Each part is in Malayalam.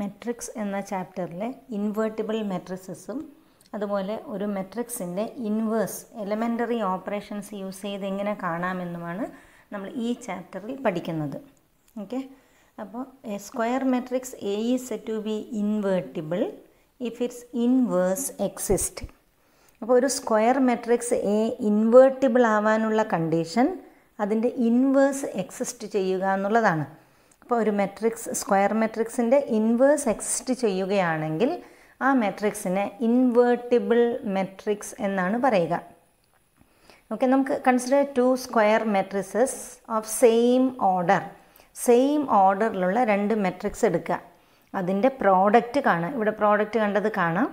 മെട്രിക്സ് എന്ന ചാപ്റ്ററിലെ ഇൻവേർട്ടിബിൾ മെട്രിക്സസും അതുപോലെ ഒരു മെട്രിക്സിൻ്റെ ഇൻവേഴ്സ് എലമെൻ്ററി ഓപ്പറേഷൻസ് യൂസ് ചെയ്ത് എങ്ങനെ കാണാമെന്നുമാണ് നമ്മൾ ഈ ചാപ്റ്ററിൽ പഠിക്കുന്നത് ഓക്കെ അപ്പോൾ എ സ്ക്വയർ മെട്രിക്സ് എ ഈ set to be invertible if its inverse exist അപ്പോൾ ഒരു സ്ക്വയർ മെട്രിക്സ് എ ഇൻവേർട്ടിബിൾ ആവാനുള്ള കണ്ടീഷൻ അതിൻ്റെ ഇൻവേഴ്സ് എക്സിസ്റ്റ് ചെയ്യുക എന്നുള്ളതാണ് അപ്പോൾ ഒരു മെട്രിക്സ് സ്ക്വയർ മെട്രിക്സിൻ്റെ ഇൻവേഴ്സ് എക്സിസ്റ്റ് ചെയ്യുകയാണെങ്കിൽ ആ മെട്രിക്സിനെ ഇൻവേർട്ടിബിൾ മെട്രിക്സ് എന്നാണ് പറയുക ഓക്കെ നമുക്ക് consider two square matrices of same order same ഓർഡറിലുള്ള രണ്ട് മെട്രിക്സ് എടുക്കുക അതിൻ്റെ പ്രോഡക്റ്റ് കാണുക ഇവിടെ പ്രോഡക്റ്റ് കണ്ടത് കാണാം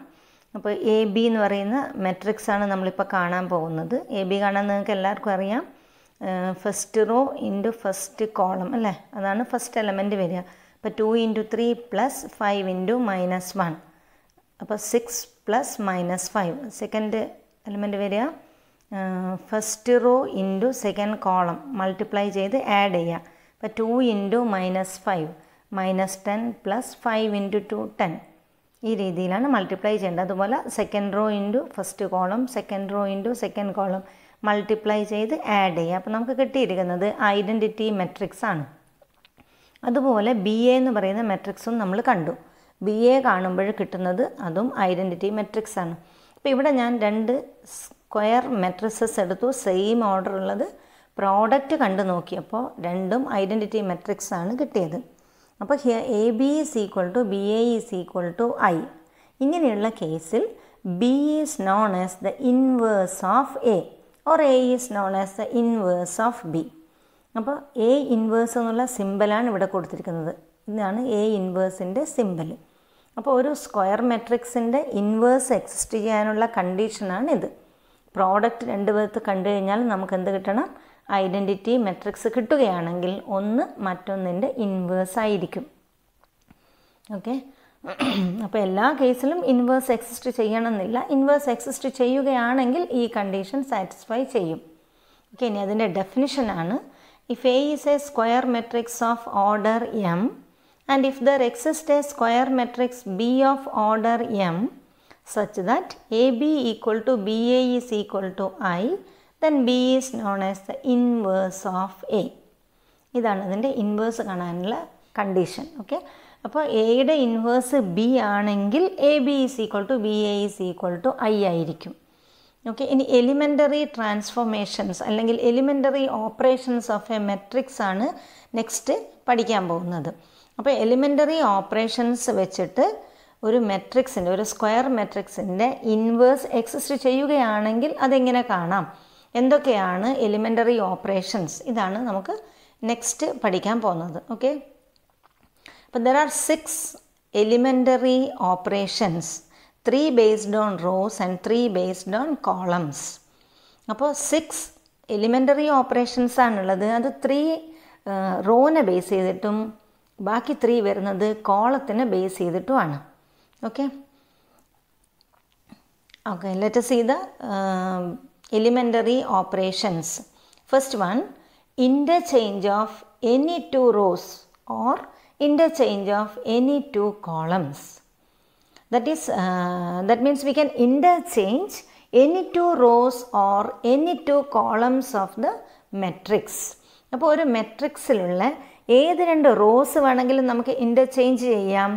അപ്പോൾ എ ബി എന്ന് പറയുന്ന മെട്രിക്സാണ് നമ്മളിപ്പോൾ കാണാൻ പോകുന്നത് എ ബി കാണാൻ നിങ്ങൾക്ക് എല്ലാവർക്കും അറിയാം first row into first column അല്ലേ അതാണ് ഫസ്റ്റ് എലമെൻറ്റ് വരിക അപ്പോൾ two into three plus five into minus one അപ്പോൾ six plus minus five second element വരിക first row into second column multiply ചെയ്ത് ആഡ് ചെയ്യുക അപ്പോൾ two into minus five minus ten plus five into two ten ഈ രീതിയിലാണ് മൾട്ടിപ്ലൈ ചെയ്യേണ്ടത് അതുപോലെ second row into first column second row into second column multiply ചെയ്ത് ആഡ് ചെയ്യുക അപ്പോൾ നമുക്ക് കിട്ടിയിരിക്കുന്നത് ഐഡൻറ്റിറ്റി മെട്രിക്സ് ആണ് അതുപോലെ ബി എ എന്ന് പറയുന്ന മെട്രിക്സും നമ്മൾ കണ്ടു ബി എ കാണുമ്പോൾ കിട്ടുന്നത് അതും ഐഡൻറ്റിറ്റി മെട്രിക്സ് ആണ് അപ്പോൾ ഇവിടെ ഞാൻ രണ്ട് സ്ക്വയർ മെട്രിക്സസ് എടുത്തു സെയിം ഓർഡർ ഉള്ളത് പ്രോഡക്റ്റ് കണ്ടു നോക്കിയപ്പോൾ രണ്ടും ഐഡൻറ്റിറ്റി മെട്രിക്സ് ആണ് കിട്ടിയത് അപ്പോൾ A B is equal to B A is equal to I ഇങ്ങനെയുള്ള കേസിൽ B is known as the inverse of A or A is known as the inverse of B അപ്പോൾ എ ഇൻവേഴ്സ് എന്നുള്ള സിമ്പലാണ് ഇവിടെ കൊടുത്തിരിക്കുന്നത് ഇതാണ് എ ഇൻവേഴ്സിൻ്റെ സിമ്പിൾ അപ്പോൾ ഒരു സ്ക്വയർ മെട്രിക്സിൻ്റെ ഇൻവേഴ്സ് എക്സിസ്റ്റ് ചെയ്യാനുള്ള കണ്ടീഷനാണ് ഇത് പ്രോഡക്റ്റ് രണ്ട് വിധത്ത് കണ്ടു കഴിഞ്ഞാൽ നമുക്ക് എന്ത് കിട്ടണം ഐഡൻറ്റിറ്റി മെട്രിക്സ് കിട്ടുകയാണെങ്കിൽ ഒന്ന് മറ്റൊന്നിൻ്റെ ഇൻവേഴ്സ് ആയിരിക്കും ഓക്കെ അപ്പോൾ എല്ലാ കേസിലും ഇൻവേഴ്സ് എക്സിസ്റ്റ് ചെയ്യണമെന്നില്ല ഇൻവേഴ്സ് എക്സിസ്റ്റ് ചെയ്യുകയാണെങ്കിൽ ഈ കണ്ടീഷൻ സാറ്റിസ്ഫൈ ചെയ്യും ഓക്കെ ഇനി അതിൻ്റെ ആണ് if A is a square matrix of order M and if there exist a square matrix B of order M such that AB equal to BA is equal to I, then B is known as the inverse of A. ഇതാണ് അതിൻ്റെ ഇൻവേഴ്സ് കാണാനുള്ള കണ്ടീഷൻ ഓക്കെ അപ്പോൾ എയുടെ ഇൻവേഴ്സ് ബി ആണെങ്കിൽ A B is equal to B A is equal to I ആയിരിക്കും ഓക്കെ ഇനി എലിമെൻ്ററി ട്രാൻസ്ഫോർമേഷൻസ് അല്ലെങ്കിൽ elementary operations of a matrix ആണ് നെക്സ്റ്റ് പഠിക്കാൻ പോകുന്നത് അപ്പോൾ എലിമെൻ്ററി ഓപ്പറേഷൻസ് വെച്ചിട്ട് ഒരു മെട്രിക്സിൻ്റെ ഒരു സ്ക്വയർ മെട്രിക്സിൻ്റെ ഇൻവേഴ്സ് എക്സിസ്റ്റ് ചെയ്യുകയാണെങ്കിൽ അതെങ്ങനെ കാണാം എന്തൊക്കെയാണ് എലിമെൻ്ററി ഓപ്പറേഷൻസ് ഇതാണ് നമുക്ക് നെക്സ്റ്റ് പഠിക്കാൻ പോകുന്നത് ഓക്കെ അപ്പം there are six elementary operations three based on rows and three based on columns അപ്പോൾ സിക്സ് എലിമെൻ്ററി ഓപ്പറേഷൻസ് ആണുള്ളത് അത് ത്രീ റോനെ ബേസ് ചെയ്തിട്ടും ബാക്കി ത്രീ വരുന്നത് കോളത്തിനെ ബേസ് ചെയ്തിട്ടുമാണ് okay okay let see the elementary operations first one change of any two rows or interchange of any two columns that is that means we can interchange any two rows or any two columns of the matrix അപ്പോൾ ഒരു മെട്രിക്സിലുള്ള ഏത് രണ്ട് റോസ് വേണമെങ്കിലും നമുക്ക് ഇൻ്റർചേഞ്ച് ചെയ്യാം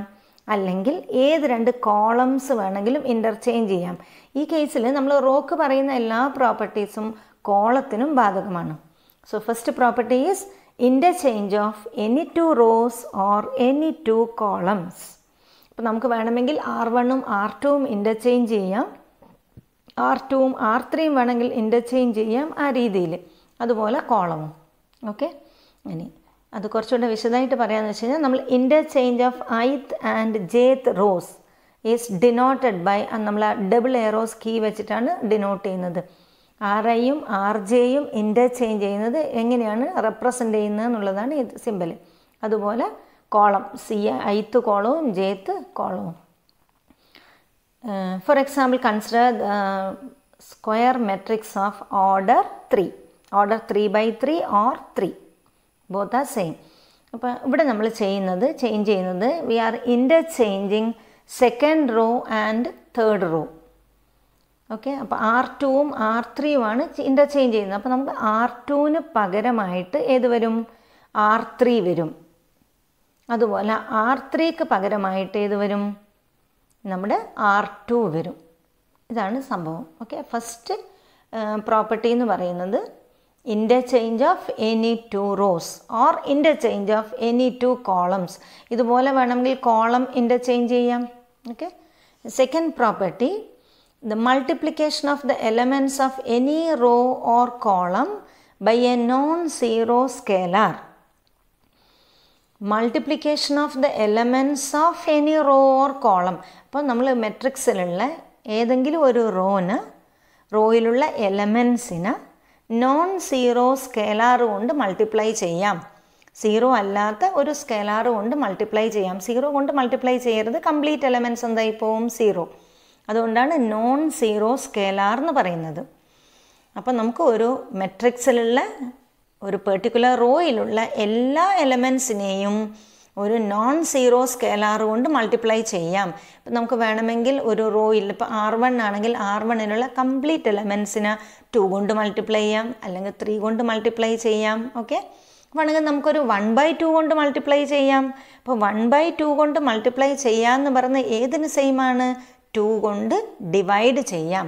അല്ലെങ്കിൽ ഏത് രണ്ട് കോളംസ് വേണമെങ്കിലും ഇൻ്റർചേഞ്ച് ചെയ്യാം ഈ കേസിൽ നമ്മൾ റോക്ക് പറയുന്ന എല്ലാ പ്രോപ്പർട്ടീസും കോളത്തിനും ബാധകമാണ് so first property is interchange of any two rows or any two columns അപ്പോൾ നമുക്ക് വേണമെങ്കിൽ ആർ വണ്ണും ആർ ടുവും ഇൻ്റർചേഞ്ച് ചെയ്യാം ആർ ടുവും ആർ ത്രീയും വേണമെങ്കിൽ ഇൻ്റർചേഞ്ച് ചെയ്യാം ആ രീതിയിൽ അതുപോലെ കോളവും ഓക്കെ ഇനി അത് കുറച്ചുകൂടെ വിശദമായിട്ട് പറയാമെന്ന് വെച്ച് കഴിഞ്ഞാൽ നമ്മൾ interchange of ith and jth rows is denoted by നമ്മൾ ആ ഡബിൾ എയറോസ് കീ വെച്ചിട്ടാണ് ഡിനോട്ട് ചെയ്യുന്നത് ആർഐയും ആർ ജെയും ഇൻ്റർചേഞ്ച് ചെയ്യുന്നത് എങ്ങനെയാണ് റെപ്രസെൻ്റ് ചെയ്യുന്നത് എന്നുള്ളതാണ് ഇത് സിമ്പിൾ അതുപോലെ കോളം സി ഐത്ത് കോളവും ജെത്ത് കോളവും for example consider square matrix of order three order three by three or three both are same അപ്പോൾ ഇവിടെ നമ്മൾ ചെയ്യുന്നത് ചേഞ്ച് ചെയ്യുന്നത് we are interchanging second row and third row okay അപ്പോൾ ആർ ടുവും ആർ ത്രീയുമാണ് ഇൻ്റർചേഞ്ച് ചെയ്യുന്നത് അപ്പോൾ നമുക്ക് ആർ ടുവിന് പകരമായിട്ട് ഏത് വരും ആർ ത്രീ വരും അതുപോലെ ആർ ത്രീക്ക് പകരമായിട്ട് ഏത് വരും നമ്മുടെ ആർ ടു വരും ഇതാണ് സംഭവം ഓക്കെ ഫസ്റ്റ് പ്രോപ്പർട്ടി എന്ന് പറയുന്നത് interchange of any two rows or interchange of any two columns ഇതുപോലെ വേണമെങ്കിൽ കോളം ഇൻ്റർചേഞ്ച് ചെയ്യാം okay second property the multiplication of the elements of any row or column by a non-zero scalar. Multiplication of the elements of any row or column അപ്പോൾ നമ്മൾ മെട്രിക്സിലുള്ള ഏതെങ്കിലും ഒരു റോന് റോയിലുള്ള എലമെൻസിന് നോൺ സീറോ സ്കേലാർ കൊണ്ട് മൾട്ടിപ്ലൈ ചെയ്യാം സീറോ അല്ലാത്ത ഒരു സ്കേലാർ കൊണ്ട് മൾട്ടിപ്ലൈ ചെയ്യാം സീറോ കൊണ്ട് മൾട്ടിപ്ലൈ ചെയ്യരുത് കംപ്ലീറ്റ് എലമെൻസ് എന്തായി പോവും സീറോ അതുകൊണ്ടാണ് നോൺ സീറോ സ്കേലാർ എന്ന് പറയുന്നത് അപ്പം നമുക്ക് ഒരു മെട്രിക്സിലുള്ള ഒരു പെർട്ടിക്കുലർ റോയിലുള്ള എല്ലാ എലമെൻസിനെയും ഒരു നോൺ സീറോ സ്കേലാർ കൊണ്ട് മൾട്ടിപ്ലൈ ചെയ്യാം ഇപ്പം നമുക്ക് വേണമെങ്കിൽ ഒരു റോയിൽ ഇപ്പോൾ ആർ വൺ ആണെങ്കിൽ ആർ വണ്ണിലുള്ള കംപ്ലീറ്റ് എലമെൻസിനെ ടു കൊണ്ട് മൾട്ടിപ്ലൈ ചെയ്യാം അല്ലെങ്കിൽ ത്രീ കൊണ്ട് മൾട്ടിപ്ലൈ ചെയ്യാം ഓക്കെ വേണമെങ്കിൽ നമുക്കൊരു വൺ ബൈ ടു കൊണ്ട് മൾട്ടിപ്ലൈ ചെയ്യാം അപ്പോൾ വൺ ബൈ ടു കൊണ്ട് മൾട്ടിപ്ലൈ ചെയ്യാമെന്ന് പറഞ്ഞ് ഏതിന് സെയിമാണ് ടു കൊണ്ട് ഡിവൈഡ് ചെയ്യാം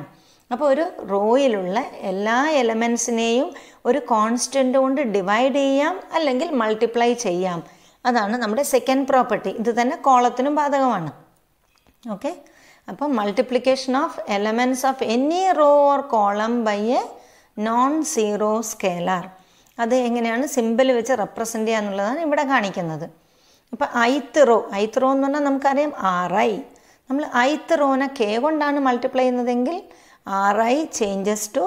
അപ്പോൾ ഒരു റോയിലുള്ള എല്ലാ എലമെൻസിനെയും ഒരു കോൺസ്റ്റൻ്റ് കൊണ്ട് ഡിവൈഡ് ചെയ്യാം അല്ലെങ്കിൽ മൾട്ടിപ്ലൈ ചെയ്യാം അതാണ് നമ്മുടെ സെക്കൻഡ് പ്രോപ്പർട്ടി ഇത് തന്നെ കോളത്തിനും ബാധകമാണ് ഓക്കെ അപ്പോൾ multiplication of elements of any row or column by a non zero scalar അത് എങ്ങനെയാണ് സിമ്പിൾ വെച്ച് റെപ്രസെൻ്റ് ചെയ്യുക എന്നുള്ളതാണ് ഇവിടെ കാണിക്കുന്നത് അപ്പോൾ ഐത്ത് റോ ഐത്ത് റോ എന്ന് പറഞ്ഞാൽ നമുക്കറിയാം ആർ ഐ നമ്മൾ ഐത്ത് റോനെ കെ കൊണ്ടാണ് മൾട്ടിപ്ലൈ ചെയ്യുന്നതെങ്കിൽ R I changes to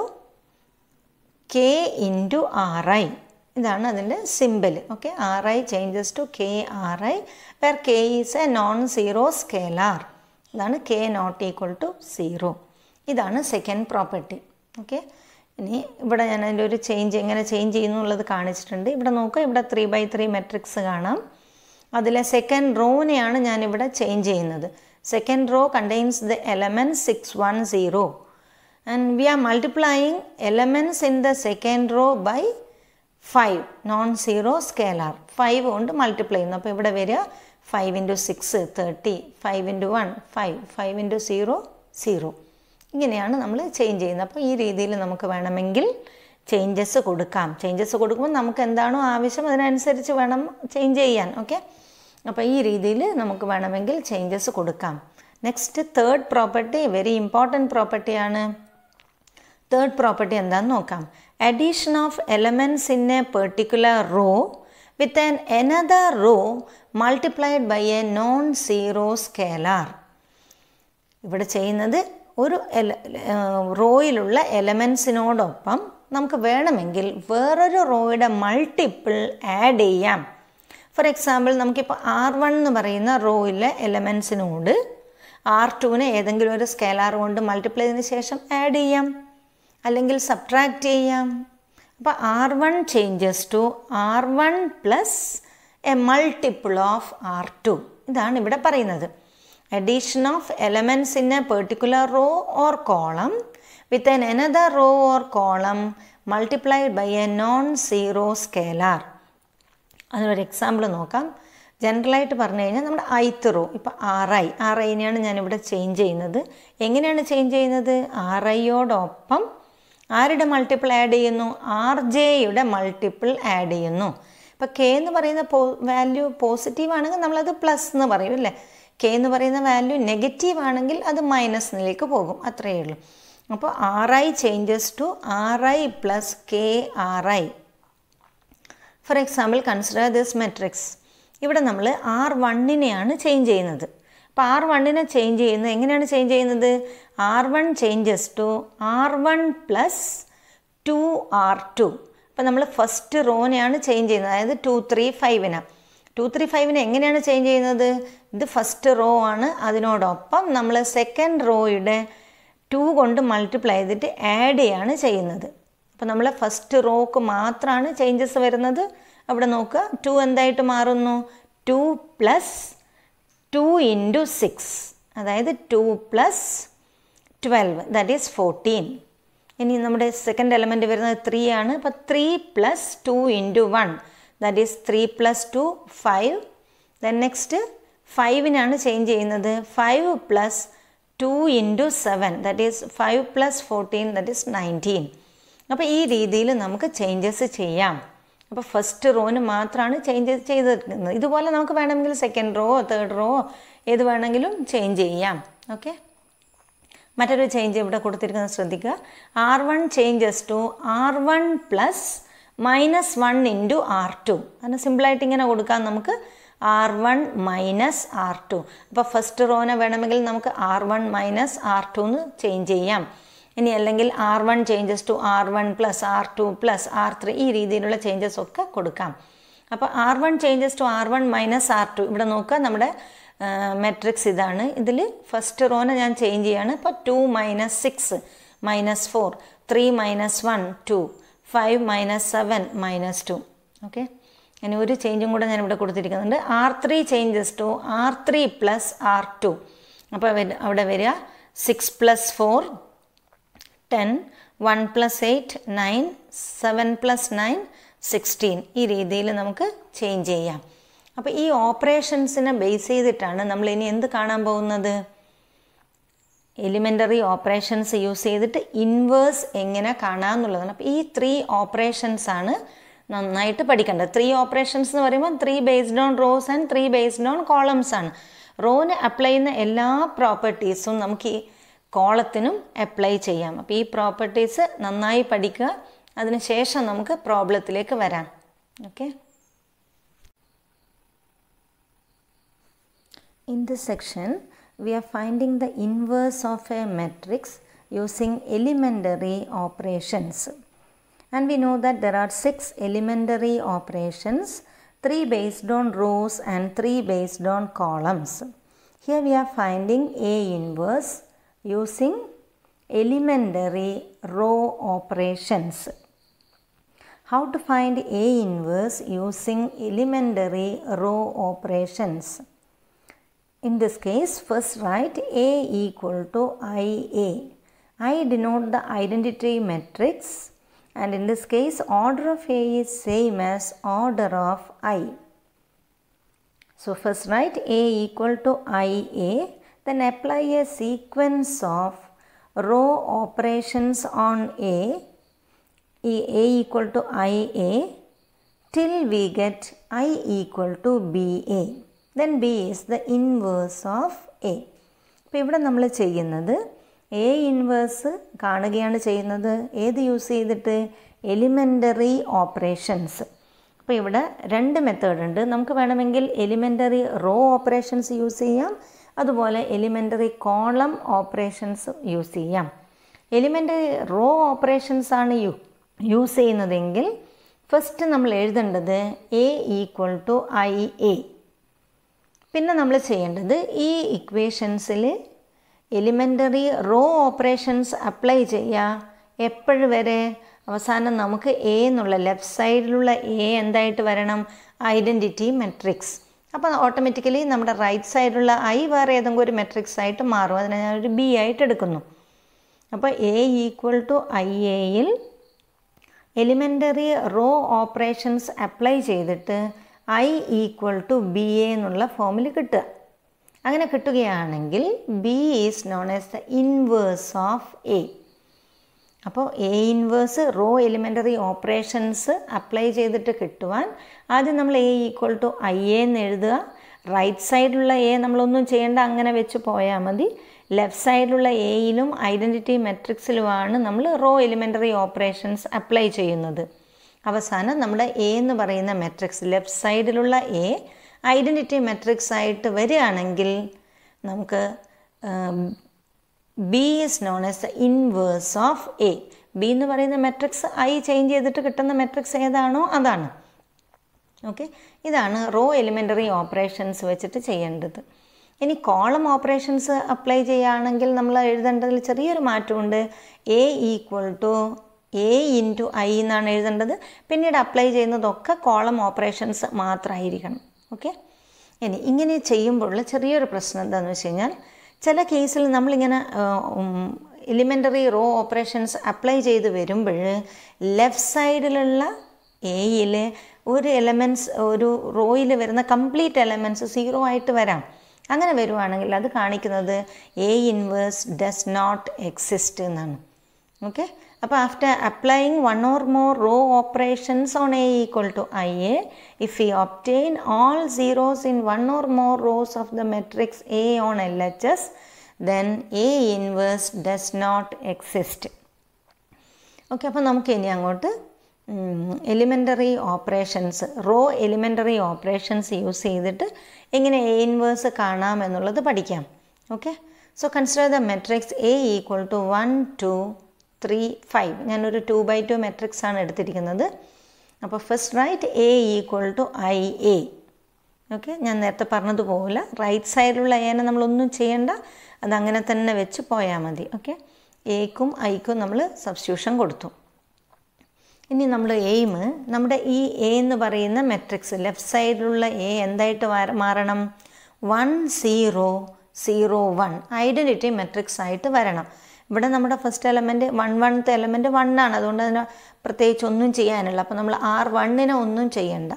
K into R I ഇതാണ് അതിൻ്റെ simple okay R I changes to K R I where K is a non zero scalar ഇതാണ് K not equal to zero ഇതാണ് സെക്കൻഡ് പ്രോപ്പർട്ടി ഓക്കെ ഇനി ഇവിടെ ഞാൻ അതിൻ്റെ ഒരു ചേഞ്ച് എങ്ങനെ ചേഞ്ച് ചെയ്യുന്നു എന്നുള്ളത് കാണിച്ചിട്ടുണ്ട് ഇവിടെ നോക്കുക ഇവിടെ ത്രീ ബൈ ത്രീ മെട്രിക്സ് കാണാം അതിലെ സെക്കൻഡ് റോനെയാണ് ഞാനിവിടെ ചേഞ്ച് ചെയ്യുന്നത് Second row contains the 1 610 and we are multiplying elements in the second row by 5 non-zero scalar 5 കൊണ്ട് മൾട്ടിപ്ലൈ ചെയ്യുന്നു അപ്പോൾ ഇവിടെ വരിക 5 into six thirty five into one five five into zero zero ഇങ്ങനെയാണ് നമ്മൾ ചേഞ്ച് ചെയ്യുന്നത് അപ്പോൾ ഈ രീതിയിൽ നമുക്ക് വേണമെങ്കിൽ ചേഞ്ചസ് കൊടുക്കാം ചേഞ്ചസ് കൊടുക്കുമ്പോൾ നമുക്ക് എന്താണോ ആവശ്യം അതിനനുസരിച്ച് വേണം ചേഞ്ച് ചെയ്യാൻ ഓക്കെ അപ്പോൾ ഈ രീതിയിൽ നമുക്ക് വേണമെങ്കിൽ ചേഞ്ചസ് കൊടുക്കാം next third property very important പ്രോപ്പർട്ടിയാണ് തേർഡ് പ്രോപ്പർട്ടി എന്താണെന്ന് നോക്കാം addition of elements in a particular row with an another row multiplied by a non zero scalar ഇവിടെ ചെയ്യുന്നത് ഒരു എല റോയിലുള്ള എലമെൻസിനോടൊപ്പം നമുക്ക് വേണമെങ്കിൽ വേറൊരു റോയുടെ മൾട്ടിപ്പിൾ ആഡ് ചെയ്യാം ഫോർ എക്സാമ്പിൾ നമുക്കിപ്പോൾ ആർ വൺ എന്ന് പറയുന്ന റോയിലെ എലമെൻസിനോട് ആർ ടുവിനെ ഏതെങ്കിലും ഒരു സ്കേലാർ കൊണ്ട് മൾട്ടിപ്ലൈ ചെയ്തതിന് ശേഷം ആഡ് ചെയ്യാം അല്ലെങ്കിൽ സബ്ട്രാക്റ്റ് ചെയ്യാം അപ്പോൾ R one changes to R one plus a multiple of R two ഇതാണ് ഇവിടെ പറയുന്നത് addition of elements in a particular row or column with an another row or column multiplied by a non zero scalar അതിനൊരു എക്സാമ്പിൾ നോക്കാം ജനറലായിട്ട് പറഞ്ഞു കഴിഞ്ഞാൽ നമ്മുടെ ഐത്ത് റോ ഇപ്പോൾ ആർ ഐ ആർ ഐനെയാണ് ഞാനിവിടെ ചേഞ്ച് ചെയ്യുന്നത് എങ്ങനെയാണ് ചേഞ്ച് ചെയ്യുന്നത് ആർ ഐയോടൊപ്പം ആരുടെ മൾട്ടിപ്പിൾ ആഡ് ചെയ്യുന്നു ആർ ജെയുടെ മൾട്ടിപ്പിൾ ആഡ് ചെയ്യുന്നു ഇപ്പോൾ കെ എന്ന് പറയുന്ന പോ വാല്യൂ പോസിറ്റീവ് ആണെങ്കിൽ നമ്മളത് പ്ലസ് എന്ന് പറയും അല്ലേ കെ എന്ന് പറയുന്ന വാല്യൂ നെഗറ്റീവ് ആണെങ്കിൽ അത് മൈനസിലേക്ക് പോകും അത്രയേ ഉള്ളൂ അപ്പോൾ R I changes to R i plus k R i for example consider this matrix ഇവിടെ നമ്മൾ ആർ വണ്ണിനെയാണ് ചേഞ്ച് ചെയ്യുന്നത് അപ്പോൾ ആർ വണ്ണിനെ ചേഞ്ച് ചെയ്യുന്നത് എങ്ങനെയാണ് ചേഞ്ച് ചെയ്യുന്നത് R one changes to R one plus two R two അപ്പോൾ നമ്മൾ ഫസ്റ്റ് റോനെയാണ് ചേഞ്ച് ചെയ്യുന്നത് അതായത് ടു ത്രീ ഫൈവിന് ടു ത്രീ ഫൈവിന് എങ്ങനെയാണ് ചേഞ്ച് ചെയ്യുന്നത് ഇത് ഫസ്റ്റ് റോ ആണ് അതിനോടൊപ്പം നമ്മൾ സെക്കൻഡ് റോയുടെ ടു കൊണ്ട് മൾട്ടിപ്ലൈ ചെയ്തിട്ട് ആഡ് ചെയ്യാണ് ചെയ്യുന്നത് അപ്പോൾ നമ്മൾ ഫസ്റ്റ് റോക്ക് മാത്രമാണ് ചേഞ്ചസ് വരുന്നത് അവിടെ നോക്കുക ടു എന്തായിട്ട് മാറുന്നു two plus two into six അതായത് two plus twelve that is fourteen ഇനി നമ്മുടെ സെക്കൻഡ് എലമെൻറ്റ് വരുന്നത് ത്രീ ആണ് അപ്പോൾ three plus two into one that is three plus two five then next ഫൈവിനാണ് ചേഞ്ച് ചെയ്യുന്നത് five plus two into seven that is five plus fourteen that is nineteen അപ്പോൾ ഈ രീതിയിൽ നമുക്ക് ചേഞ്ചസ് ചെയ്യാം അപ്പോൾ ഫസ്റ്റ് റോന് മാത്രമാണ് ചേഞ്ച് ചെയ്തിരിക്കുന്നത് ഇതുപോലെ നമുക്ക് വേണമെങ്കിൽ സെക്കൻഡ് റോ തേർഡ് റോ ഏത് വേണമെങ്കിലും ചേഞ്ച് ചെയ്യാം ഓക്കെ മറ്റൊരു ചേഞ്ച് ഇവിടെ കൊടുത്തിരിക്കുന്നത് ശ്രദ്ധിക്കുക R one changes to R one plus minus one into R two അതിന് സിമ്പിളായിട്ട് ഇങ്ങനെ കൊടുക്കാം നമുക്ക് R one minus R two അപ്പോൾ ഫസ്റ്റ് റോനെ വേണമെങ്കിൽ നമുക്ക് R one minus R two എന്ന് ചേഞ്ച് ചെയ്യാം ഇനി അല്ലെങ്കിൽ R one changes to R one plus R two plus R three ഈ രീതിയിലുള്ള ചേഞ്ചസ് ഒക്കെ കൊടുക്കാം അപ്പോൾ R one changes to R one minus R two ഇവിടെ നോക്കുക നമ്മുടെ മെട്രിക്സ് ഇതാണ് ഇതിൽ ഫസ്റ്റ് റോനെ ഞാൻ ചേഞ്ച് ചെയ്യാണ് ഇപ്പോൾ two minus six minus four three minus one two five minus seven minus two okay ഇനി ഒരു ചേഞ്ചും കൂടെ ഞാൻ ഇവിടെ കൊടുത്തിരിക്കുന്നുണ്ട് R three changes to R three plus R two അപ്പോൾ അവിടെ വരിക six plus four ten one plus eight nine seven plus nine sixteen ഈ രീതിയിൽ നമുക്ക് ചേഞ്ച് ചെയ്യാം അപ്പോൾ ഈ ഓപ്പറേഷൻസിനെ ബേസ് ചെയ്തിട്ടാണ് നമ്മൾ ഇനി എന്ത് കാണാൻ പോകുന്നത് എലിമെൻ്ററി ഓപ്പറേഷൻസ് യൂസ് ചെയ്തിട്ട് ഇൻവേഴ്സ് എങ്ങനെ കാണാമെന്നുള്ളതാണ് അപ്പോൾ ഈ ത്രീ ഓപ്പറേഷൻസ് ആണ് നന്നായിട്ട് പഠിക്കേണ്ടത് ത്രീ ഓപ്പറേഷൻസ് എന്ന് പറയുമ്പോൾ three based on rows and three based on columns ആണ് റോന് അപ്ലൈ ചെയ്യുന്ന എല്ലാ പ്രോപ്പർട്ടീസും നമുക്ക് ഈ കോളത്തിനും അപ്ലൈ ചെയ്യാം അപ്പോൾ ഈ പ്രോപ്പർട്ടീസ് നന്നായി പഠിക്കുക അതിനുശേഷം നമുക്ക് പ്രോബ്ലത്തിലേക്ക് വരാം okay in the section we are finding the inverse of a matrix using elementary operations and we know that there are six elementary operations three based on rows and three based on columns here we are finding a inverse using elementary row operations. How to find A inverse using elementary row operations? In this case, first write A equal to IA. I denote the identity matrix and in this case order of A is same as order of I. So first write A equal to IA then apply a sequence of row operations on A, A equal to IA till we get I equal to BA. Then B is the inverse of A. ഇപ്പം ഇവിടെ നമ്മൾ ചെയ്യുന്നത് എ ഇൻവേഴ്സ് കാണുകയാണ് ചെയ്യുന്നത് ഏത് യൂസ് ചെയ്തിട്ട് എലിമെൻ്ററി ഓപ്പറേഷൻസ് അപ്പോൾ ഇവിടെ രണ്ട് മെത്തേഡ് ഉണ്ട് നമുക്ക് വേണമെങ്കിൽ എലിമെൻ്ററി റോ ഓപ്പറേഷൻസ് യൂസ് ചെയ്യാം അതുപോലെ എലിമെൻ്ററി കോളം ഓപ്പറേഷൻസ് യൂസ് ചെയ്യാം എലിമെൻ്ററി റോ ഓപ്പറേഷൻസ് ആണ് യു യൂസ് ചെയ്യുന്നതെങ്കിൽ ഫസ്റ്റ് നമ്മൾ എഴുതേണ്ടത് A equal to I A പിന്നെ നമ്മൾ ചെയ്യേണ്ടത് ഈ ഇക്വേഷൻസിൽ എലിമെൻ്ററി റോ ഓപ്പറേഷൻസ് അപ്ലൈ ചെയ്യുക എപ്പോഴ് വരെ അവസാനം നമുക്ക് എ എന്നുള്ള ലെഫ്റ്റ് സൈഡിലുള്ള എ എന്തായിട്ട് വരണം ഐഡൻറ്റിറ്റി മെട്രിക്സ് അപ്പോൾ ഓട്ടോമാറ്റിക്കലി നമ്മുടെ റൈറ്റ് സൈഡിലുള്ള ഐ വേറെ ഏതെങ്കിലും ഒരു മെട്രിക്സ് ആയിട്ട് മാറും അതിനെ ഞാൻ ഒരു ബി ആയിട്ട് എടുക്കുന്നു അപ്പോൾ എ ഈക്വൽ ടു ഐ എയിൽ എലിമെൻ്ററി റോ ഓപ്പറേഷൻസ് അപ്ലൈ ചെയ്തിട്ട് I equal to B A എന്നുള്ള ഫോമിൽ കിട്ടുക അങ്ങനെ കിട്ടുകയാണെങ്കിൽ B is known as the inverse of A അപ്പോൾ A inverse row elementary operations apply ചെയ്തിട്ട് കിട്ടുവാൻ ആദ്യം നമ്മൾ എ ഈക്വൾ ടു ഐ എന്ന് എഴുതുക റൈറ്റ് സൈഡിലുള്ള എ നമ്മളൊന്നും ചെയ്യേണ്ട അങ്ങനെ വെച്ച് പോയാൽ മതി ലെഫ്റ്റ് സൈഡിലുള്ള എയിലും ഐഡൻറ്റിറ്റി മെട്രിക്സിലുമാണ് നമ്മൾ റോ എലിമെൻ്ററി ഓപ്പറേഷൻസ് അപ്ലൈ ചെയ്യുന്നത് അവസാനം നമ്മുടെ എ എന്ന് പറയുന്ന മെട്രിക്സ് ലെഫ്റ്റ് സൈഡിലുള്ള എ ഐഡൻറ്റിറ്റി മെട്രിക്സ് ആയിട്ട് വരികയാണെങ്കിൽ നമുക്ക് B is known as the inverse of A B എന്ന് പറയുന്ന മെട്രിക്സ് ഐ ചേഞ്ച് ചെയ്തിട്ട് കിട്ടുന്ന മെട്രിക്സ് ഏതാണോ അതാണ് ഓക്കെ ഇതാണ് റോ എലിമെൻ്ററി ഓപ്പറേഷൻസ് വെച്ചിട്ട് ചെയ്യേണ്ടത് ഇനി കോളം ഓപ്പറേഷൻസ് അപ്ലൈ ചെയ്യുകയാണെങ്കിൽ നമ്മൾ എഴുതേണ്ടതിൽ ചെറിയൊരു മാറ്റമുണ്ട് A equal to A to I എന്നാണ് എഴുതേണ്ടത് പിന്നീട് അപ്ലൈ ചെയ്യുന്നതൊക്കെ കോളം ഓപ്പറേഷൻസ് മാത്രമായിരിക്കണം ഓക്കെ ഇനി ഇങ്ങനെ ചെയ്യുമ്പോഴുള്ള ചെറിയൊരു പ്രശ്നം എന്താണെന്ന് വെച്ച് കഴിഞ്ഞാൽ ചില കേസിൽ നമ്മളിങ്ങനെ എലിമെൻ്ററി റോ ഓപ്പറേഷൻസ് അപ്ലൈ ചെയ്ത് വരുമ്പോൾ ലെഫ്റ്റ് സൈഡിലുള്ള എയിൽ ഒരു എലമെൻസ് ഒരു റോയിൽ വരുന്ന കംപ്ലീറ്റ് എലമെൻറ്റ്സ് സീറോ ആയിട്ട് വരാം അങ്ങനെ വരുവാണെങ്കിൽ അത് കാണിക്കുന്നത് A inverse does not exist എന്നാണ് ഓക്കെ അപ്പോൾ after applying one or more row operations on A equal to I A if you obtain all zeros in one or more rows of the matrix A on L H S then A inverse does not exist okay അപ്പോൾ നമുക്ക് ഇനി അങ്ങോട്ട് elementary operations row elementary operations use ചെയ്തിട്ട് എങ്ങനെ എ ഇൻവേഴ്സ് കാണാം എന്നുള്ളത് പഠിക്കാം okay so consider the matrix A equal to one two three five ഞാനൊരു ടു ബൈ ടു മെട്രിക്സ് ആണ് എടുത്തിരിക്കുന്നത് അപ്പോൾ first write A equal to I A okay ഞാൻ നേരത്തെ പറഞ്ഞതുപോലെ റൈറ്റ് സൈഡിലുള്ള എനെ നമ്മളൊന്നും ചെയ്യേണ്ട അത് അങ്ങനെ തന്നെ വെച്ച് പോയാൽ മതി ഓക്കെ എക്കും ഐക്കും നമ്മൾ സബ്സ്റ്റിറ്റ്യൂഷൻ കൊടുത്തു ഇനി നമ്മൾ എയിം നമ്മുടെ ഈ എ എന്ന് പറയുന്ന മെട്രിക്സ് ലെഫ്റ്റ് സൈഡിലുള്ള എ എന്തായിട്ട് മാറണം one zero zero one identity matrix ആയിട്ട് വരണം ഇവിടെ നമ്മുടെ ഫസ്റ്റ് എലമെൻറ്റ് വൺ വൺത്തെ എലമെൻറ്റ് ആണ് അതുകൊണ്ട് അതിന് പ്രത്യേകിച്ച് ഒന്നും ചെയ്യാനില്ല അപ്പോൾ നമ്മൾ ആർ വണ്ണിനെ ഒന്നും ചെയ്യണ്ട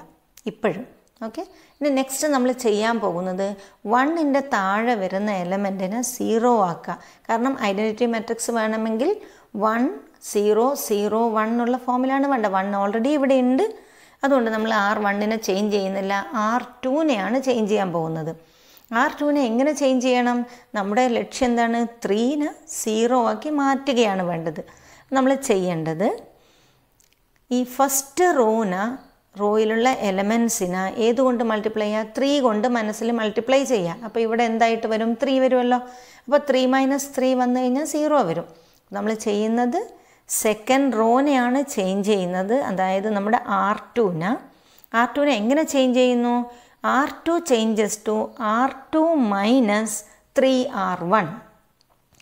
ഇപ്പോഴും ഓക്കെ ഇനി നെക്സ്റ്റ് നമ്മൾ ചെയ്യാൻ പോകുന്നത് വണ്ണിൻ്റെ താഴെ വരുന്ന എലമെൻറ്റിനെ സീറോ ആക്കുക കാരണം ഐഡൻറ്റിറ്റി മെട്രിക്സ് വേണമെങ്കിൽ വൺ സീറോ സീറോ വൺ എന്നുള്ള ഫോമിലാണ് വേണ്ട വൺ ഓൾറെഡി ഇവിടെ ഉണ്ട് അതുകൊണ്ട് നമ്മൾ ആർ വണ്ണിനെ ചേഞ്ച് ചെയ്യുന്നില്ല ആർ ടൂവിനെയാണ് ചേഞ്ച് ചെയ്യാൻ പോകുന്നത് ആർ ടുവിനെ എങ്ങനെ ചേഞ്ച് ചെയ്യണം നമ്മുടെ ലക്ഷ്യം എന്താണ് ത്രീനെ സീറോ ആക്കി മാറ്റുകയാണ് വേണ്ടത് നമ്മൾ ചെയ്യേണ്ടത് ഈ ഫസ്റ്റ് റോന റോയിലുള്ള എലമെൻസിന് ഏതുകൊണ്ട് മൾട്ടിപ്ലൈ ചെയ്യുക ത്രീ കൊണ്ട് മനസ്സിൽ മൾട്ടിപ്ലൈ ചെയ്യുക അപ്പോൾ ഇവിടെ എന്തായിട്ട് വരും ത്രീ വരുമല്ലോ അപ്പോൾ ത്രീ മൈനസ് ത്രീ വന്നു കഴിഞ്ഞാൽ സീറോ വരും നമ്മൾ ചെയ്യുന്നത് സെക്കൻഡ് റോനെയാണ് ചേഞ്ച് ചെയ്യുന്നത് അതായത് നമ്മുടെ ആർ ടുവിന ആർ ടുവിനെ എങ്ങനെ ചേഞ്ച് ചെയ്യുന്നു R2 changes to R2 minus 3R1.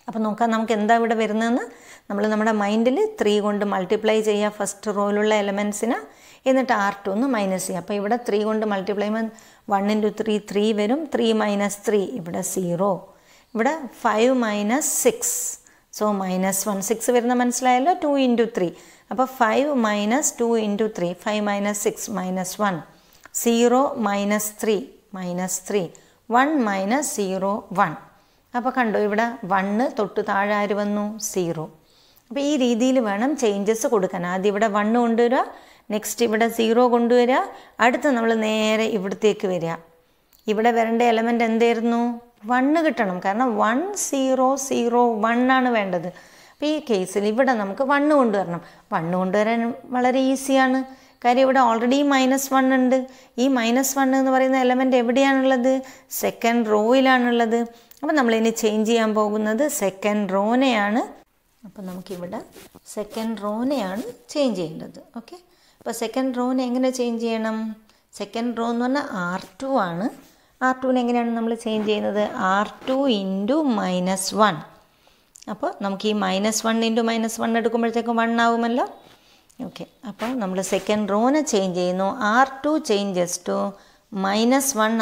അപ്പോൾ നോക്കാം നമുക്ക് എന്താ ഇവിടെ വരുന്നതെന്ന് നമ്മൾ നമ്മുടെ മൈൻഡിൽ ത്രീ കൊണ്ട് മൾട്ടിപ്ലൈ ചെയ്യുക ഫസ്റ്റ് റോയിലുള്ള എലമെൻസിന് എന്നിട്ട് ആർ ടു ഒന്ന് മൈനസ് ചെയ്യുക അപ്പോൾ ഇവിടെ ത്രീ കൊണ്ട് multiply 1 one into three three വരും ത്രീ മൈനസ് ത്രീ ഇവിടെ സീറോ ഇവിടെ five minus six so minus one six വരുന്ന മനസ്സിലായല്ലോ ടു ഇൻറ്റു ത്രീ അപ്പോൾ five minus two into three five minus six minus one zero minus three minus three one minus zero one അപ്പോൾ കണ്ടോ ഇവിടെ വണ്ണ് തൊട്ട് താഴെ ആര് വന്നു സീറോ അപ്പോൾ ഈ രീതിയിൽ വേണം ചേഞ്ചസ് കൊടുക്കാൻ ആദ്യം ഇവിടെ വണ്ണ് കൊണ്ടുവരിക നെക്സ്റ്റ് ഇവിടെ സീറോ കൊണ്ടുവരിക അടുത്ത് നമ്മൾ നേരെ ഇവിടത്തേക്ക് വരിക ഇവിടെ വരേണ്ട എലമെൻ്റ് എന്തായിരുന്നു വണ്ണ് കിട്ടണം കാരണം വൺ സീറോ സീറോ ആണ് വേണ്ടത് അപ്പോൾ ഈ കേസിൽ ഇവിടെ നമുക്ക് വണ്ണ് കൊണ്ടുവരണം വണ്ണ് കൊണ്ടുവരാൻ വളരെ ഈസിയാണ് കാര്യം ഇവിടെ ഓൾറെഡി മൈനസ് വൺ ഉണ്ട് ഈ മൈനസ് വൺ എന്ന് പറയുന്ന എലമെൻറ്റ് എവിടെയാണുള്ളത് സെക്കൻഡ് റോയിലാണുള്ളത് നമ്മൾ നമ്മളിനി ചേഞ്ച് ചെയ്യാൻ പോകുന്നത് സെക്കൻഡ് റോനെയാണ് അപ്പോൾ നമുക്കിവിടെ സെക്കൻഡ് റോനെയാണ് ചേഞ്ച് ചെയ്യേണ്ടത് ഓക്കെ അപ്പോൾ സെക്കൻഡ് റോനെ എങ്ങനെ ചേഞ്ച് ചെയ്യണം സെക്കൻഡ് റോ എന്ന് പറഞ്ഞാൽ ആർ ടു ആണ് ആർ ടുവിനെ എങ്ങനെയാണ് നമ്മൾ ചേഞ്ച് ചെയ്യുന്നത് R two into minus one അപ്പോൾ നമുക്ക് ഈ minus one into minus one എടുക്കുമ്പോഴത്തേക്കും വൺ ആവുമല്ലോ ഓക്കെ അപ്പോൾ നമ്മൾ സെക്കൻഡ് റോനെ ചേഞ്ച് ചെയ്യുന്നു R two changes to minus one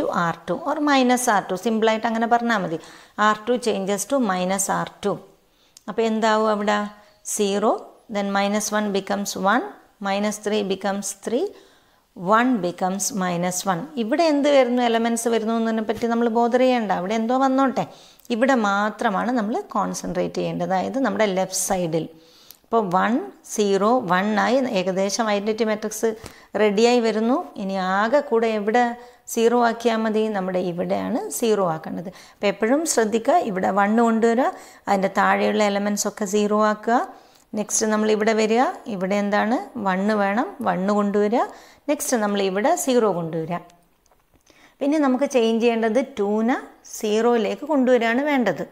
to R two or minus R two സിമ്പിളായിട്ട് അങ്ങനെ പറഞ്ഞാൽ മതി R two changes to minus R two അപ്പോൾ എന്താവും അവിടെ zero then minus one becomes one minus three becomes three one becomes minus one ഇവിടെ എന്ത് വരുന്നു എലമെൻറ്റ്സ് വരുന്നു എന്നതിനെ പറ്റി നമ്മൾ ബോധർ ചെയ്യേണ്ട അവിടെ എന്തോ വന്നോട്ടെ ഇവിടെ മാത്രമാണ് നമ്മൾ കോൺസെൻട്രേറ്റ് ചെയ്യേണ്ടത് അതായത് നമ്മുടെ ലെഫ്റ്റ് സൈഡിൽ അപ്പോൾ വൺ സീറോ വൺ ആയി ഏകദേശം ഐഡൻറ്റിറ്റി മെട്രിക്സ് റെഡിയായി വരുന്നു ഇനി ആകെ കൂടെ എവിടെ സീറോ ആക്കിയാൽ മതി നമ്മുടെ ഇവിടെയാണ് സീറോ ആക്കേണ്ടത് അപ്പം എപ്പോഴും ശ്രദ്ധിക്കുക ഇവിടെ വണ്ണ് കൊണ്ടുവരിക അതിൻ്റെ താഴെയുള്ള എലമെൻസ് ഒക്കെ സീറോ ആക്കുക നെക്സ്റ്റ് നമ്മൾ ഇവിടെ വരിക ഇവിടെ എന്താണ് വണ്ണ് വേണം വണ്ണ് കൊണ്ടുവരിക നെക്സ്റ്റ് നമ്മൾ ഇവിടെ സീറോ കൊണ്ടുവരിക പിന്നെ നമുക്ക് ചേഞ്ച് ചെയ്യേണ്ടത് ടൂന സീറോയിലേക്ക് കൊണ്ടുവരികയാണ് വേണ്ടത്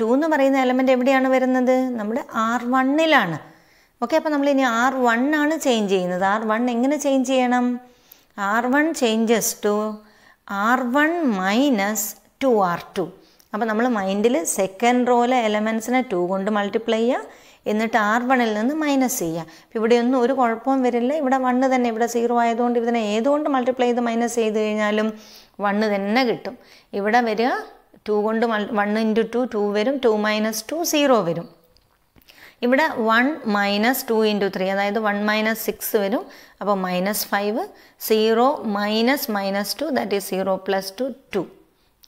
ടു എന്ന് പറയുന്ന എലമെൻ്റ് എവിടെയാണ് വരുന്നത് നമ്മുടെ ആർ വണ്ണിലാണ് ഓക്കെ അപ്പോൾ നമ്മൾ ഇനി ആർ വൺ ആണ് ചേഞ്ച് ചെയ്യുന്നത് ആർ വൺ എങ്ങനെ ചേഞ്ച് ചെയ്യണം R one changes to R one minus two R two അപ്പോൾ നമ്മൾ മൈൻഡിൽ സെക്കൻഡ് റോയിലെ എലമെൻസിനെ ടു കൊണ്ട് മൾട്ടിപ്ലൈ ചെയ്യുക എന്നിട്ട് ആർ വണ്ണിൽ നിന്ന് മൈനസ് ചെയ്യുക അപ്പോൾ ഇവിടെ ഒന്നും ഒരു കുഴപ്പവും വരില്ല ഇവിടെ വണ്ണ് തന്നെ ഇവിടെ സീറോ ആയതുകൊണ്ട് ഇതിനെ ഏതുകൊണ്ട് മൾട്ടിപ്ലൈ ചെയ്ത് മൈനസ് ചെയ്ത് കഴിഞ്ഞാലും വണ്ണ് തന്നെ കിട്ടും ഇവിടെ വരിക ടു കൊണ്ട് വൺ ഇൻറ്റു ടു ടു വരും ടു മൈനസ് ടു സീറോ വരും ഇവിടെ one minus two into three അതായത് വൺ മൈനസ് സിക്സ് വരും അപ്പോൾ minus five zero minus minus two that is zero plus two two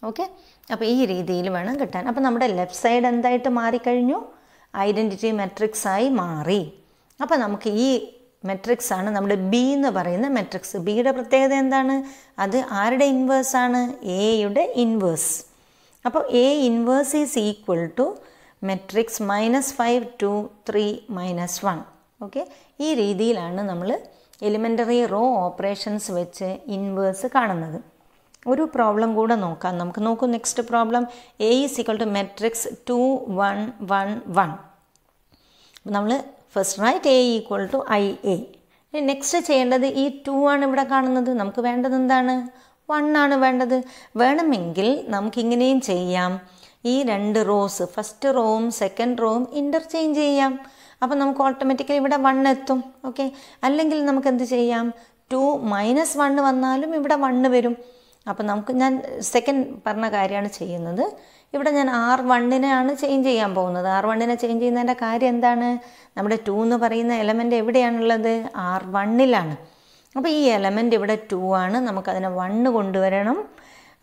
okay അപ്പോൾ ഈ രീതിയിൽ വേണം കിട്ടാൻ അപ്പോൾ നമ്മുടെ ലെഫ്റ്റ് സൈഡ് എന്തായിട്ട് മാറിക്കഴിഞ്ഞു ഐഡൻറ്റിറ്റി മെട്രിക്സ് ആയി മാറി അപ്പോൾ നമുക്ക് ഈ മെട്രിക്സ് ആണ് നമ്മുടെ ബി എന്ന് പറയുന്ന മെട്രിക്സ് ബിയുടെ പ്രത്യേകത എന്താണ് അത് ആരുടെ ഇൻവേഴ്സാണ് എയുടെ ഇൻവേഴ്സ് അപ്പോൾ A inverse is equal to matrix minus five two three minus one okay ഈ രീതിയിലാണ് നമ്മൾ എലിമെൻ്ററി റോ ഓപ്പറേഷൻസ് വെച്ച് ഇൻവേഴ്സ് കാണുന്നത് ഒരു പ്രോബ്ലം കൂടെ നോക്കാം നമുക്ക് നോക്കൂ next problem A is equal to matrix two one one one നമ്മൾ first write A equal to I A next ചെയ്യേണ്ടത് ഈ ടു ആണ് ഇവിടെ കാണുന്നത് നമുക്ക് വേണ്ടത് എന്താണ് വണ്ണാണ് വേണ്ടത് വേണമെങ്കിൽ നമുക്കിങ്ങനെയും ചെയ്യാം ഈ രണ്ട് റോസ് ഫസ്റ്റ് റോവും സെക്കൻഡ് റോവും ഇൻ്റർചേഞ്ച് ചെയ്യാം അപ്പം നമുക്ക് ഓട്ടോമാറ്റിക്കലി ഇവിടെ വൺ എത്തും ഓക്കെ അല്ലെങ്കിൽ നമുക്ക് എന്ത് ചെയ്യാം ടു മൈനസ് വണ്ണ് വന്നാലും ഇവിടെ വണ്ണ് വരും അപ്പം നമുക്ക് ഞാൻ സെക്കൻഡ് പറഞ്ഞ കാര്യമാണ് ചെയ്യുന്നത് ഇവിടെ ഞാൻ ആർ വണ്ണിനെയാണ് ചേഞ്ച് ചെയ്യാൻ പോകുന്നത് ആർ വണ്ണിനെ ചേഞ്ച് ചെയ്യുന്നതിൻ്റെ കാര്യം എന്താണ് നമ്മുടെ ടു എന്ന് പറയുന്ന എലമെൻ്റ് എവിടെയാണുള്ളത് ആർ വണ്ണിലാണ് അപ്പോൾ ഈ എലമെൻ്റ് ഇവിടെ ടു ആണ് നമുക്കതിനെ വണ്ണ് കൊണ്ടുവരണം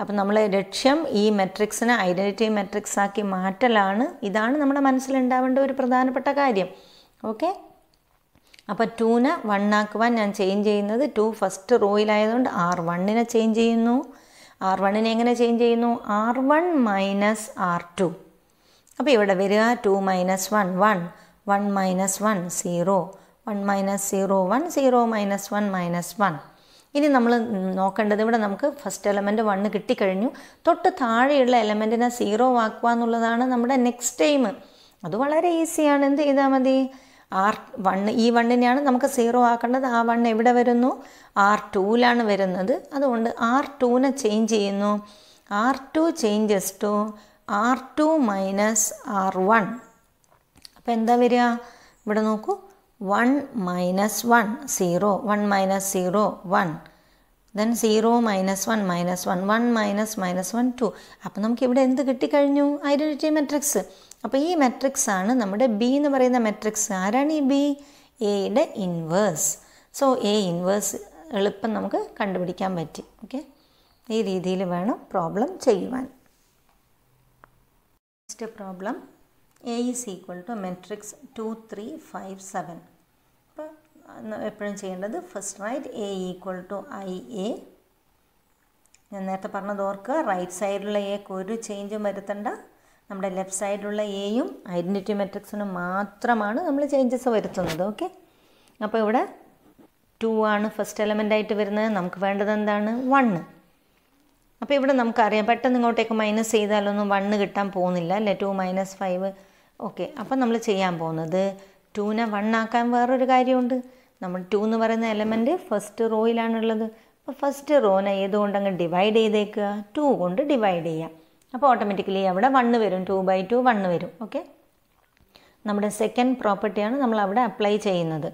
അപ്പം നമ്മൾ ലക്ഷ്യം ഈ മെട്രിക്സിനെ ഐഡൻറ്റിറ്റി മെട്രിക്സ് ആക്കി മാറ്റലാണ് ഇതാണ് നമ്മുടെ മനസ്സിലുണ്ടാവേണ്ട ഒരു പ്രധാനപ്പെട്ട കാര്യം ഓക്കെ അപ്പോൾ ടൂനെ വണ്ണാക്കുവാൻ ഞാൻ ചേഞ്ച് ചെയ്യുന്നത് ടു ഫസ്റ്റ് റോയിലായതുകൊണ്ട് ആർ വണ്ണിനെ ചേഞ്ച് ചെയ്യുന്നു ആർ വണ്ണിനെ എങ്ങനെ ചേഞ്ച് ചെയ്യുന്നു R one minus R two അപ്പോൾ ഇവിടെ വരിക two minus one one one minus one zero one minus zero one zero minus one minus one ഇനി നമ്മൾ നോക്കേണ്ടത് ഇവിടെ നമുക്ക് ഫസ്റ്റ് എലമെൻറ്റ് വണ്ണ് കിട്ടിക്കഴിഞ്ഞു തൊട്ട് താഴെയുള്ള എലമെൻറ്റിനെ സീറോ ആക്കുക എന്നുള്ളതാണ് നമ്മുടെ നെക്സ്റ്റ് ടൈം അത് വളരെ ഈസിയാണ് എന്ത് ചെയ്താൽ മതി ആർ വണ്ണ് ഈ വണ്ണിനെയാണ് നമുക്ക് സീറോ ആക്കേണ്ടത് ആ വണ്ണ് എവിടെ വരുന്നു ആർ ടൂവിലാണ് വരുന്നത് അതുകൊണ്ട് ആർ ടൂവിനെ ചേഞ്ച് ചെയ്യുന്നു R two changes to R two minus R one അപ്പോൾ എന്താ വരിക ഇവിടെ നോക്കൂ one minus one zero one minus zero one then zero minus one minus one one minus minus one two അപ്പം നമുക്ക് ഇവിടെ എന്ത് കിട്ടിക്കഴിഞ്ഞു ഐഡൻറ്റിറ്റി മെട്രിക്സ് അപ്പോൾ ഈ മെട്രിക്സ് ആണ് നമ്മുടെ ബി എന്ന് പറയുന്ന മെട്രിക്സ് ആരാണ് ഈ ബി എയുടെ ഇൻവേഴ്സ് സോ എ ഇൻവേഴ്സ് എളുപ്പം നമുക്ക് കണ്ടുപിടിക്കാൻ പറ്റി ഓക്കെ ഈ രീതിയിൽ വേണം പ്രോബ്ലം ചെയ്യുവാൻ next problem A is equal to matrix two three five seven അപ്പോൾ എപ്പോഴും ചെയ്യേണ്ടത് first write A equal to I A ഞാൻ നേരത്തെ പറഞ്ഞത് ഓർക്കുക റൈറ്റ് സൈഡിലുള്ള എക്ക് ഒരു ചേഞ്ചും വരുത്തണ്ട നമ്മുടെ ലെഫ്റ്റ് സൈഡിലുള്ള എയും ഐഡൻറ്റിറ്റി മെട്രിക്സിനും മാത്രമാണ് നമ്മൾ ചേഞ്ചസ് വരുത്തുന്നത് ഓക്കെ അപ്പോൾ ഇവിടെ ടു ആണ് ഫസ്റ്റ് എലമെൻ്റ് ആയിട്ട് വരുന്നത് നമുക്ക് വേണ്ടത് എന്താണ് വണ്ണ് അപ്പോൾ ഇവിടെ നമുക്കറിയാം പെട്ടെന്ന് ഇങ്ങോട്ടേക്ക് മൈനസ് ചെയ്താലൊന്നും വണ്ണ് കിട്ടാൻ പോകുന്നില്ല അല്ലേ ടു മൈനസ് ഫൈവ് ഓക്കെ അപ്പം നമ്മൾ ചെയ്യാൻ പോകുന്നത് ടൂവിനെ വണ്ണാക്കാൻ വേറൊരു കാര്യമുണ്ട് നമ്മൾ ടു എന്ന് പറയുന്ന എലമെൻറ്റ് ഫസ്റ്റ് റോയിലാണുള്ളത് അപ്പോൾ ഫസ്റ്റ് റോനെ ഏതുകൊണ്ട് അങ്ങ് ഡിവൈഡ് ചെയ്തേക്കുക ടു കൊണ്ട് ഡിവൈഡ് ചെയ്യുക അപ്പോൾ ഓട്ടോമാറ്റിക്കലി അവിടെ വണ്ണ് വരും ടു ബൈ ടു വണ്ണ് വരും ഓക്കെ നമ്മുടെ സെക്കൻഡ് പ്രോപ്പർട്ടിയാണ് നമ്മൾ അവിടെ അപ്ലൈ ചെയ്യുന്നത്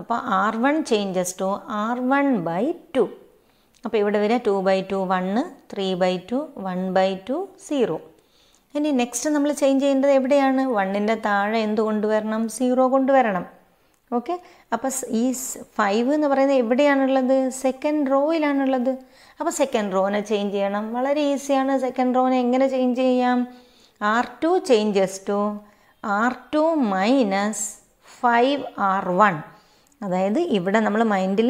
അപ്പോൾ R one changes to R one by two അപ്പോൾ ഇവിടെ വരെ two by two one three by two one by two zero ഇനി നെക്സ്റ്റ് നമ്മൾ ചേഞ്ച് ചെയ്യേണ്ടത് എവിടെയാണ് വണ്ണിൻ്റെ താഴെ എന്ത് കൊണ്ടുവരണം സീറോ കൊണ്ടുവരണം ഓക്കെ അപ്പോൾ ഈ ഫൈവ് എന്ന് പറയുന്നത് എവിടെയാണുള്ളത് സെക്കൻഡ് റോയിലാണുള്ളത് അപ്പോൾ സെക്കൻഡ് റോനെ ചേഞ്ച് ചെയ്യണം വളരെ ഈസിയാണ് സെക്കൻഡ് റോനെ എങ്ങനെ ചേഞ്ച് ചെയ്യാം R two changes to R two minus five R one അതായത് ഇവിടെ നമ്മൾ മൈൻഡിൽ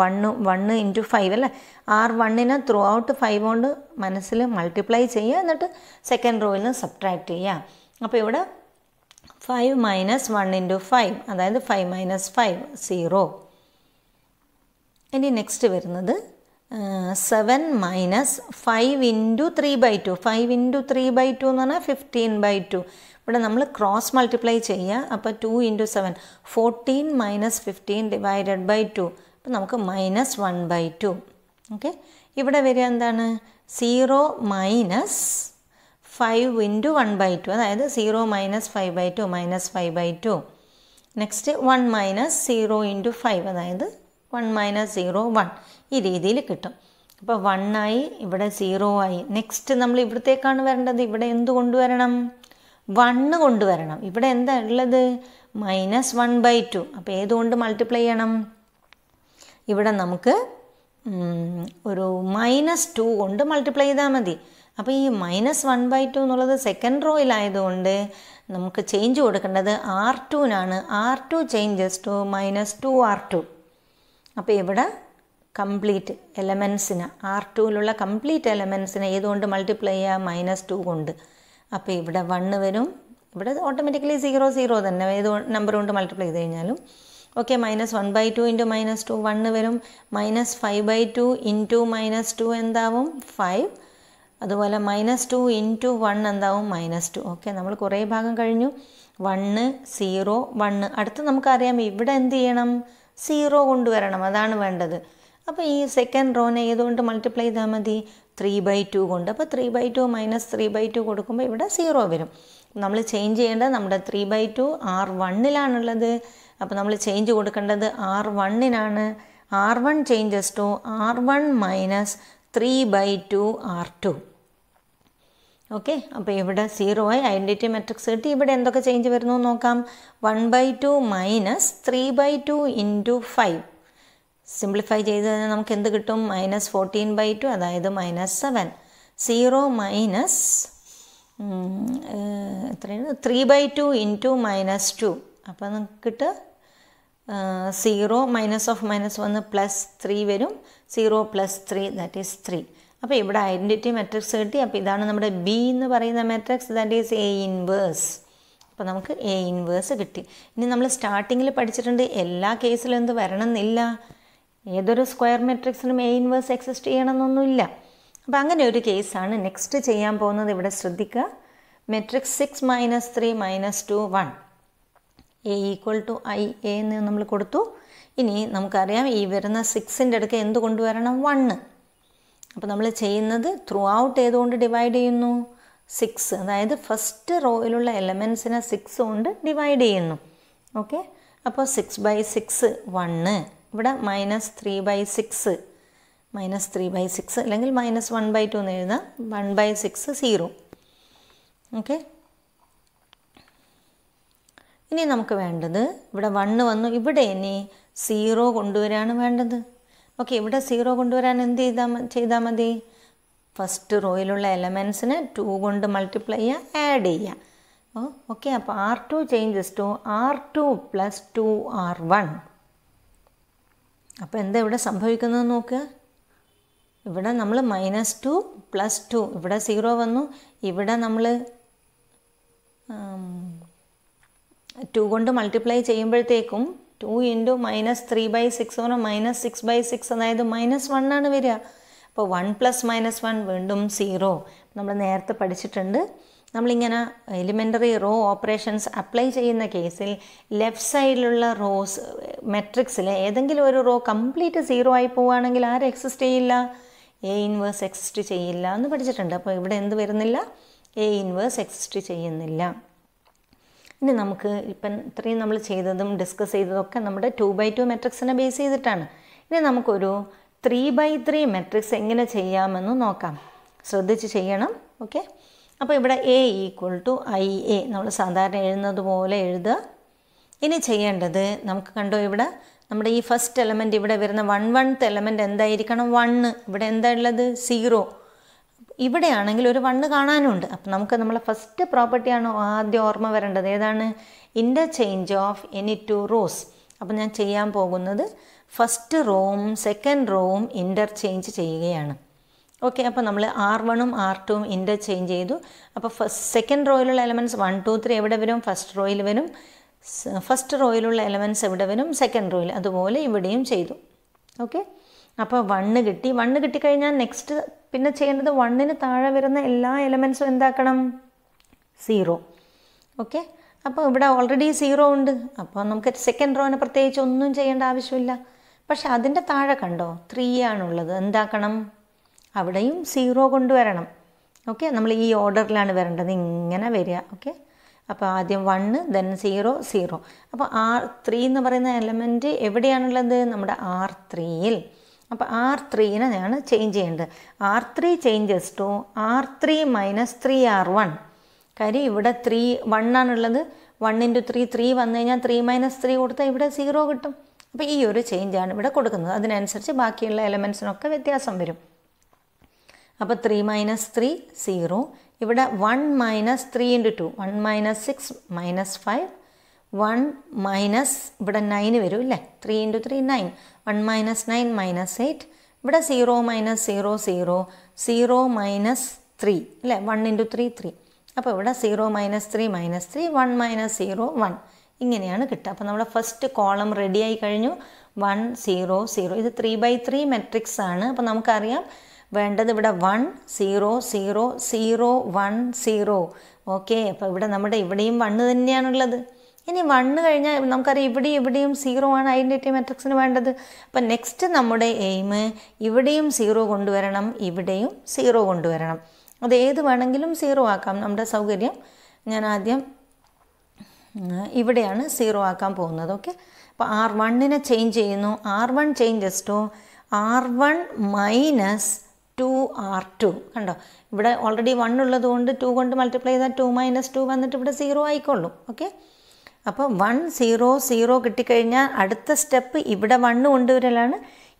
വണ്ണ് വണ്ണ് ഇൻറ്റു ഫൈവ് അല്ലേ ആർ വണ്ണിനെ ത്രൂ ഔട്ട് ഫൈവ് കൊണ്ട് മനസ്സിൽ മൾട്ടിപ്ലൈ ചെയ്യുക എന്നിട്ട് സെക്കൻഡ് റോയിൽ നിന്ന് സബ്ട്രാക്ട് ചെയ്യുക അപ്പോൾ ഇവിടെ five minus one into five അതായത് ഫൈവ് മൈനസ് ഫൈവ് സീറോ ഇനി നെക്സ്റ്റ് വരുന്നത് seven minus five into three by two five into three by two എന്ന് പറഞ്ഞാൽ ഫിഫ്റ്റീൻ ബൈ ടു ഇവിടെ നമ്മൾ ക്രോസ് മൾട്ടിപ്ലൈ ചെയ്യുക അപ്പോൾ two into seven fourteen minus fifteen divided by two അപ്പോൾ നമുക്ക് minus one by two okay ഇവിടെ വരിക എന്താണ് zero minus five into one by two അതായത് zero minus five by two minus five by two next one minus zero into five അതായത് വൺ മൈനസ് സീറോ വൺ ഈ രീതിയിൽ കിട്ടും അപ്പോൾ വണ്ണായി ഇവിടെ സീറോ ആയി നെക്സ്റ്റ് നമ്മൾ ഇവിടത്തേക്കാണ് വരേണ്ടത് ഇവിടെ എന്ത് കൊണ്ടുവരണം വണ്ണ് കൊണ്ടുവരണം ഇവിടെ എന്താ ഉള്ളത് മൈനസ് വൺ ബൈ ടു അപ്പോൾ ഏതുകൊണ്ട് മൾട്ടിപ്ലൈ ചെയ്യണം ഇവിടെ നമുക്ക് ഒരു മൈനസ് ടു കൊണ്ട് മൾട്ടിപ്ലൈ ചെയ്താൽ മതി അപ്പോൾ ഈ മൈനസ് വൺ ബൈ ടു എന്നുള്ളത് സെക്കൻഡ് റോയിലായതുകൊണ്ട് നമുക്ക് ചേഞ്ച് കൊടുക്കേണ്ടത് ആർ ടുവിനാണ് R two changes to minus two R two അപ്പോൾ ഇവിടെ കംപ്ലീറ്റ് എലമെൻസിന് ആർ ടുവിലുള്ള കംപ്ലീറ്റ് എലമെൻസിനെ ഏതുകൊണ്ട് മൾട്ടിപ്ലൈ ചെയ്യുക മൈനസ് ടു കൊണ്ട് അപ്പോൾ ഇവിടെ വണ്ണ് വരും ഇവിടെ ഓട്ടോമാറ്റിക്കലി സീറോ സീറോ തന്നെ ഏത് നമ്പർ കൊണ്ട് മൾട്ടിപ്ലൈ ചെയ്ത് കഴിഞ്ഞാലും okay minus one by two into minus two one വരും minus five by two into minus two എന്താവും ഫൈവ് അതുപോലെ മൈനസ് ടു ഇൻറ്റു വൺ എന്താവും മൈനസ് ടു ഓക്കെ നമ്മൾ കുറേ ഭാഗം കഴിഞ്ഞു വണ്ണ് സീറോ വണ്ണ് അടുത്ത് നമുക്കറിയാം ഇവിടെ എന്ത് ചെയ്യണം സീറോ കൊണ്ടുവരണം അതാണ് വേണ്ടത് അപ്പോൾ ഈ സെക്കൻഡ് റോനെ ഏതുകൊണ്ട് മൾട്ടിപ്ലൈ ചെയ്താൽ മതി ത്രീ ബൈ ടു കൊണ്ട് അപ്പോൾ three by two minus three by two കൊടുക്കുമ്പോൾ ഇവിടെ സീറോ വരും നമ്മൾ ചേഞ്ച് ചെയ്യേണ്ടത് നമ്മുടെ ത്രീ ബൈ ടു ആർ വണ്ണിലാണുള്ളത് അപ്പോൾ നമ്മൾ ചേഞ്ച് കൊടുക്കേണ്ടത് ആർ വണ്ണിനാണ് R one changes to R one minus three by two R two okay അപ്പോൾ ഇവിടെ സീറോ ആയി ഐഡൻറ്റിറ്റി മെട്രിക്സ് കിട്ടി ഇവിടെ എന്തൊക്കെ ചേഞ്ച് വരുന്നു നോക്കാം one by two minus three by two into five simplify ചെയ്ത് കഴിഞ്ഞാൽ നമുക്ക് എന്ത് കിട്ടും മൈനസ് ഫോർട്ടീൻ ബൈ ടു അതായത് മൈനസ് സെവൻ സീറോ മൈനസ് എത്രയാണ് three by two into minus two അപ്പോൾ കിട്ടുക സീറോ മൈനസ് ഓഫ് മൈനസ് വന്ന് പ്ലസ് ത്രീ വരും zero plus three that is three അപ്പോൾ ഇവിടെ ഐഡൻറ്റിറ്റി മെട്രിക്സ് കിട്ടി അപ്പോൾ ഇതാണ് നമ്മുടെ ബി എന്ന് പറയുന്ന matrix that is A inverse അപ്പോൾ നമുക്ക് എ ഇൻവേഴ്സ് കിട്ടി ഇനി നമ്മൾ സ്റ്റാർട്ടിങ്ങിൽ പഠിച്ചിട്ടുണ്ട് എല്ലാ കേസിലും എന്ത് വരണം എന്നില്ല ഏതൊരു സ്ക്വയർ മെട്രിക്സിനും എ ഇൻവേഴ്സ് എക്സിസ്റ്റ് ചെയ്യണമെന്നൊന്നുമില്ല അപ്പോൾ അങ്ങനെ ഒരു കേസാണ് നെക്സ്റ്റ് ചെയ്യാൻ പോകുന്നത് ഇവിടെ ശ്രദ്ധിക്കുക matrix six minus three minus two one A equal to I A എന്ന് നമ്മൾ കൊടുത്തു ഇനി നമുക്കറിയാം ഈ വരുന്ന സിക്സിൻ്റെ അടുക്ക് എന്ത് കൊണ്ടുവരണം വണ്ണ് അപ്പോൾ നമ്മൾ ചെയ്യുന്നത് ത്രൂ ഔട്ട് ഏതുകൊണ്ട് ഡിവൈഡ് ചെയ്യുന്നു സിക്സ് അതായത് ഫസ്റ്റ് റോയിലുള്ള എലമെൻസിനെ സിക്സ് കൊണ്ട് ഡിവൈഡ് ചെയ്യുന്നു ഓക്കെ അപ്പോൾ സിക്സ് ബൈ സിക്സ് വണ്ണ് ഇവിടെ minus three by six minus three by six അല്ലെങ്കിൽ മൈനസ് വൺ ബൈ ടു എന്ന് എഴുതാം one by six zero okay ഇനി നമുക്ക് വേണ്ടത് ഇവിടെ വണ്ണ് വന്നു ഇവിടെ ഇനി സീറോ കൊണ്ടുവരാണ് വേണ്ടത് ഓക്കെ ഇവിടെ സീറോ കൊണ്ടുവരാൻ എന്ത് ചെയ്താൽ ചെയ്താൽ മതി ഫസ്റ്റ് റോയിലുള്ള എലമെൻസിനെ ടു കൊണ്ട് മൾട്ടിപ്ലൈ ചെയ്യുക ആഡ് ചെയ്യുക ഓക്കെ അപ്പോൾ R two changes to R two plus two R one അപ്പോൾ എന്താ ഇവിടെ സംഭവിക്കുന്നത് നോക്കുക ഇവിടെ നമ്മൾ മൈനസ് ടു പ്ലസ് ടു ഇവിടെ സീറോ വന്നു ഇവിടെ നമ്മൾ ടു കൊണ്ട് മൾട്ടിപ്ലൈ ചെയ്യുമ്പോഴത്തേക്കും two into minus three by six പറഞ്ഞാൽ മൈനസ് സിക്സ് ബൈ സിക്സ് അതായത് മൈനസ് വൺ ആണ് വരിക അപ്പോൾ വൺ പ്ലസ് മൈനസ് വൺ വീണ്ടും സീറോ നമ്മൾ നേരത്തെ പഠിച്ചിട്ടുണ്ട് നമ്മളിങ്ങനെ എലിമെൻ്ററി റോ ഓപ്പറേഷൻസ് അപ്ലൈ ചെയ്യുന്ന കേസിൽ ലെഫ്റ്റ് സൈഡിലുള്ള റോസ് മെട്രിക്സിൽ ഏതെങ്കിലും ഒരു റോ കംപ്ലീറ്റ് സീറോ ആയി പോവുകയാണെങ്കിൽ ആരും എക്സിസ്റ്റ് ചെയ്യില്ല എ ഇൻവേഴ്സ് എക്സിസ്റ്റ് ചെയ്യില്ല എന്ന് പഠിച്ചിട്ടുണ്ട് അപ്പോൾ ഇവിടെ എന്ത് വരുന്നില്ല എ ഇൻവേഴ്സ് എക്സിസ്റ്റ് ചെയ്യുന്നില്ല ഇനി നമുക്ക് ഇപ്പം ഇത്രയും നമ്മൾ ചെയ്തതും ഡിസ്കസ് ചെയ്തതൊക്കെ നമ്മുടെ ടു ബൈ ടു മെട്രിക്സിനെ ബേസ് ചെയ്തിട്ടാണ് ഇനി നമുക്കൊരു ത്രീ ബൈ ത്രീ മെട്രിക്സ് എങ്ങനെ ചെയ്യാമെന്ന് നോക്കാം ശ്രദ്ധിച്ച് ചെയ്യണം ഓക്കെ അപ്പോൾ ഇവിടെ A equal to I A നമ്മൾ സാധാരണ എഴുതുന്നത് പോലെ എഴുതുക ഇനി ചെയ്യേണ്ടത് നമുക്ക് കണ്ടോ ഇവിടെ നമ്മുടെ ഈ ഫസ്റ്റ് എലമെൻറ്റ് ഇവിടെ വരുന്ന വൺ വൺത്ത് എലമെൻറ്റ് എന്തായിരിക്കണം വണ്ണ് ഇവിടെ എന്താ ഉള്ളത് സീറോ ഇവിടെയാണെങ്കിൽ ഒരു വണ്ണ് കാണാനുണ്ട് അപ്പം നമുക്ക് നമ്മളെ ഫസ്റ്റ് പ്രോപ്പർട്ടിയാണ് ആദ്യം ഓർമ്മ വരേണ്ടത് ഏതാണ് interchange of any two rows അപ്പം ഞാൻ ചെയ്യാൻ പോകുന്നത് ഫസ്റ്റ് റോവും സെക്കൻഡ് റോവും ചേഞ്ച് ചെയ്യുകയാണ് ഓക്കെ അപ്പോൾ നമ്മൾ ആർ വണും ആർ ടുവും ഇൻ്റർചേഞ്ച് ചെയ്തു അപ്പോൾ ഫസ്റ്റ് സെക്കൻഡ് റോയിലുള്ള എലമെൻറ്റ്സ് വൺ ടു ത്രീ എവിടെ വരും ഫസ്റ്റ് റോയിൽ വരും ഫസ്റ്റ് റോയിലുള്ള എലമെൻറ്റ്സ് എവിടെ വരും സെക്കൻഡ് റോയിൽ അതുപോലെ ഇവിടെയും ചെയ്തു ഓക്കെ അപ്പോൾ വണ്ണ് കിട്ടി വണ്ണ് കിട്ടിക്കഴിഞ്ഞാൽ നെക്സ്റ്റ് പിന്നെ ചെയ്യേണ്ടത് വണ്ണിന് താഴെ വരുന്ന എല്ലാ എലമെൻറ്റ്സും എന്താക്കണം സീറോ ഓക്കെ അപ്പോൾ ഇവിടെ ഓൾറെഡി സീറോ ഉണ്ട് അപ്പോൾ നമുക്ക് സെക്കൻഡ് റോന് പ്രത്യേകിച്ച് ഒന്നും ചെയ്യേണ്ട ആവശ്യമില്ല പക്ഷെ അതിൻ്റെ താഴെ കണ്ടോ ത്രീ ആണുള്ളത് എന്താക്കണം അവിടെയും സീറോ കൊണ്ടുവരണം ഓക്കെ നമ്മൾ ഈ ഓർഡറിലാണ് വരേണ്ടത് ഇങ്ങനെ വരിക ഓക്കെ അപ്പോൾ ആദ്യം വണ്ണ് ദെൻ സീറോ സീറോ അപ്പോൾ ആർ ത്രീ എന്ന് പറയുന്ന എലമെൻറ്റ് എവിടെയാണുള്ളത് നമ്മുടെ ആർ ത്രീയിൽ അപ്പോൾ ആർ ത്രീനെ ഞാൻ ചേഞ്ച് ചെയ്യേണ്ടത് R three changes to R three minus three R one കാര്യം ഇവിടെ ത്രീ വണ്ണാണുള്ളത് വൺ ഇൻറ്റു ത്രീ ത്രീ വന്നു കഴിഞ്ഞാൽ ത്രീ മൈനസ് ത്രീ കൊടുത്താൽ ഇവിടെ സീറോ കിട്ടും അപ്പോൾ ഈ ഒരു ചേഞ്ചാണ് ഇവിടെ കൊടുക്കുന്നത് അതിനനുസരിച്ച് ബാക്കിയുള്ള എലമെൻസിനൊക്കെ വ്യത്യാസം വരും അപ്പോൾ ത്രീ മൈനസ് ത്രീ സീറോ ഇവിടെ one minus three into two one minus six minus five one minus ഇവിടെ നയൻ വരും ഇല്ലേ three into three nine one minus nine minus eight ഇവിടെ zero minus zero zero zero minus three അല്ലേ വൺ ഇൻറ്റു ത്രീ ത്രീ അപ്പോൾ ഇവിടെ zero minus three minus three one minus zero one ഇങ്ങനെയാണ് കിട്ടുക അപ്പോൾ നമ്മുടെ ഫസ്റ്റ് കോളം റെഡിയായി കഴിഞ്ഞു വൺ സീറോ സീറോ ഇത് ത്രീ ബൈ ത്രീ മെട്രിക്സ് ആണ് അപ്പോൾ നമുക്കറിയാം വേണ്ടത് ഇവിടെ one zero zero zero one zero okay അപ്പോൾ ഇവിടെ നമ്മുടെ ഇവിടെയും വണ്ണ് തന്നെയാണുള്ളത് ഇനി വണ്ണ് കഴിഞ്ഞാൽ നമുക്കറിയാം ഇവിടെയും ഇവിടെയും സീറോ ആണ് ഐഡൻറ്റിറ്റി മെട്രിക്സിന് വേണ്ടത് അപ്പം നെക്സ്റ്റ് നമ്മുടെ എയിം ഇവിടെയും സീറോ കൊണ്ടുവരണം ഇവിടെയും സീറോ കൊണ്ടുവരണം അത് ഏത് വേണമെങ്കിലും സീറോ ആക്കാം നമ്മുടെ സൗകര്യം ഞാൻ ആദ്യം ഇവിടെയാണ് സീറോ ആക്കാൻ പോകുന്നത് ഓക്കെ അപ്പോൾ ആർ വണ്ണിനെ ചേഞ്ച് ചെയ്യുന്നു R one changes to R one minus two R two കണ്ടോ ഇവിടെ ഓൾറെഡി വൺ ഉള്ളത് കൊണ്ട് ടു കൊണ്ട് മൾട്ടിപ്ലൈ ചെയ്താൽ ടു മൈനസ് ടു വന്നിട്ട് ഇവിടെ സീറോ ആയിക്കോളും ഓക്കെ അപ്പോൾ വൺ സീറോ സീറോ കിട്ടിക്കഴിഞ്ഞാൽ അടുത്ത സ്റ്റെപ്പ് ഇവിടെ വണ്ണ് കൊണ്ടുവരലാണ്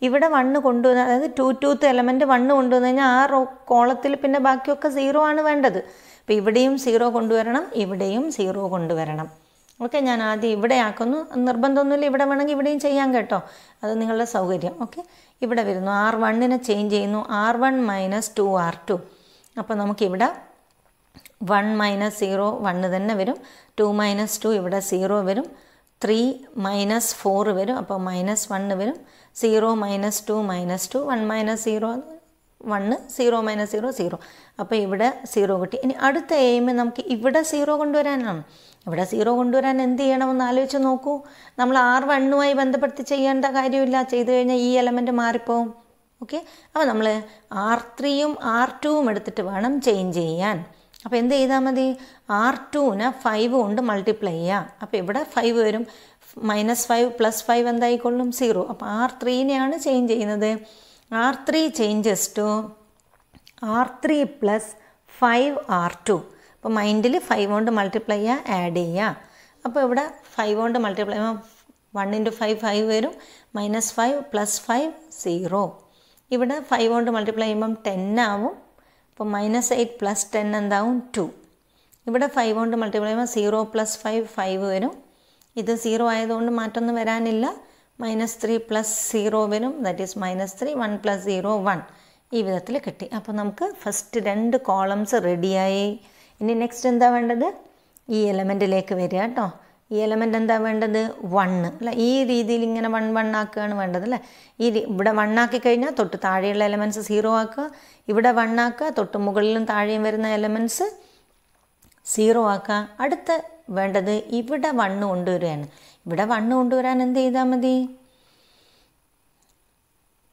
ഇവിടെ വണ്ണ് കൊണ്ടുവന്ന അതായത് ടു ടൂത്ത് എലമെൻറ്റ് വണ്ണ് കൊണ്ടുവന്നു കഴിഞ്ഞാൽ ആ റോ കോളത്തിൽ പിന്നെ ബാക്കിയൊക്കെ സീറോ ആണ് വേണ്ടത് അപ്പോൾ ഇവിടെയും സീറോ കൊണ്ടുവരണം ഇവിടെയും സീറോ കൊണ്ടുവരണം ഓക്കെ ഞാൻ ആദ്യം ഇവിടെ ആക്കുന്നു നിർബന്ധമൊന്നുമില്ല ഇവിടെ വേണമെങ്കിൽ ഇവിടെയും ചെയ്യാം കേട്ടോ അത് നിങ്ങളുടെ സൗകര്യം ഓക്കെ ഇവിടെ വരുന്നു ആർ വണ്ണിനെ ചേഞ്ച് ചെയ്യുന്നു R one minus two R two അപ്പോൾ നമുക്കിവിടെ വൺ മൈനസ് സീറോ വണ്ണ് തന്നെ വരും ടു മൈനസ് ടു ഇവിടെ സീറോ വരും ത്രീ മൈനസ് ഫോർ വരും അപ്പോൾ മൈനസ് വണ്ണ് വരും zero minus two minus two one minus zero one zero minus zero zero അപ്പോൾ ഇവിടെ സീറോ കിട്ടി ഇനി അടുത്ത എയിം നമുക്ക് ഇവിടെ സീറോ കൊണ്ടുവരാനാണ് ഇവിടെ സീറോ കൊണ്ടുവരാൻ എന്ത് ചെയ്യണമെന്ന് ആലോചിച്ച് നോക്കൂ നമ്മൾ ആർ വണ്ണുമായി ബന്ധപ്പെടുത്തി ചെയ്യേണ്ട കാര്യമില്ല ചെയ്തു കഴിഞ്ഞാൽ ഈ എലമെൻ്റ് മാറിപ്പോവും ഓക്കെ അപ്പോൾ നമ്മൾ ആർ ത്രീയും ആർ ടുവും എടുത്തിട്ട് വേണം ചേഞ്ച് ചെയ്യാൻ അപ്പോൾ എന്ത് ചെയ്താൽ മതി ആർ ടുവിന് ഫൈവ് കൊണ്ട് മൾട്ടിപ്ലൈ ചെയ്യുക അപ്പോൾ ഇവിടെ ഫൈവ് വരും മൈനസ് ഫൈവ് പ്ലസ് ഫൈവ് എന്തായിക്കൊള്ളും സീറോ അപ്പോൾ ആർ ത്രീനെയാണ് ചേഞ്ച് ചെയ്യുന്നത് R3 changes to R3 plus 5R2. അപ്പോൾ മൈൻഡിൽ ഫൈവ് കൊണ്ട് മൾട്ടിപ്ലൈ ചെയ്യുക ആഡ് ചെയ്യുക അപ്പോൾ ഇവിടെ ഫൈവ് കൊണ്ട് മൾട്ടിപ്ലൈ ചെയ്യുമ്പോൾ വൺ ഇൻറ്റു ഫൈവ് ഫൈവ് വരും minus five plus five zero ഇവിടെ ഫൈവ് കൊണ്ട് മൾട്ടിപ്ലൈ ചെയ്യുമ്പം ടെൻ ആവും അപ്പോൾ മൈനസ് എയ്റ്റ് പ്ലസ് ടെൻ എന്താവും ടു ഇവിടെ ഫൈവ് കൊണ്ട് മൾട്ടിപ്ലൈ ചെയ്യുമ്പോൾ സീറോ പ്ലസ് ഫൈവ് ഫൈവ് വരും ഇത് സീറോ ആയതുകൊണ്ട് മാറ്റമൊന്നും വരാനില്ല മൈനസ് ത്രീ പ്ലസ് സീറോ വരും that is minus three one plus zero one ഈ വിധത്തിൽ കിട്ടി അപ്പോൾ നമുക്ക് ഫസ്റ്റ് രണ്ട് കോളംസ് റെഡിയായി ഇനി നെക്സ്റ്റ് എന്താ വേണ്ടത് ഈ എലമെൻറ്റിലേക്ക് വരിക കേട്ടോ ഈ എലമെൻ്റ് എന്താ വേണ്ടത് വണ്ണ് അല്ല ഈ രീതിയിൽ ഇങ്ങനെ വൺ വൺ ആക്കുകയാണ് വേണ്ടത് അല്ലേ ഈ ഇവിടെ വണ്ണാക്കി കഴിഞ്ഞാൽ തൊട്ട് താഴെയുള്ള എലമെൻറ്റ്സ് സീറോ ആക്കുക ഇവിടെ വണ്ണാക്കുക തൊട്ട് മുകളിലും താഴെയും വരുന്ന എലമെൻറ്റ്സ് സീറോ ആക്കുക അടുത്ത വേണ്ടത് ഇവിടെ വണ്ണ് കൊണ്ടുവരികയാണ് ഇവിടെ വണ്ണ് കൊണ്ടുവരാൻ എന്ത് ചെയ്താൽ മതി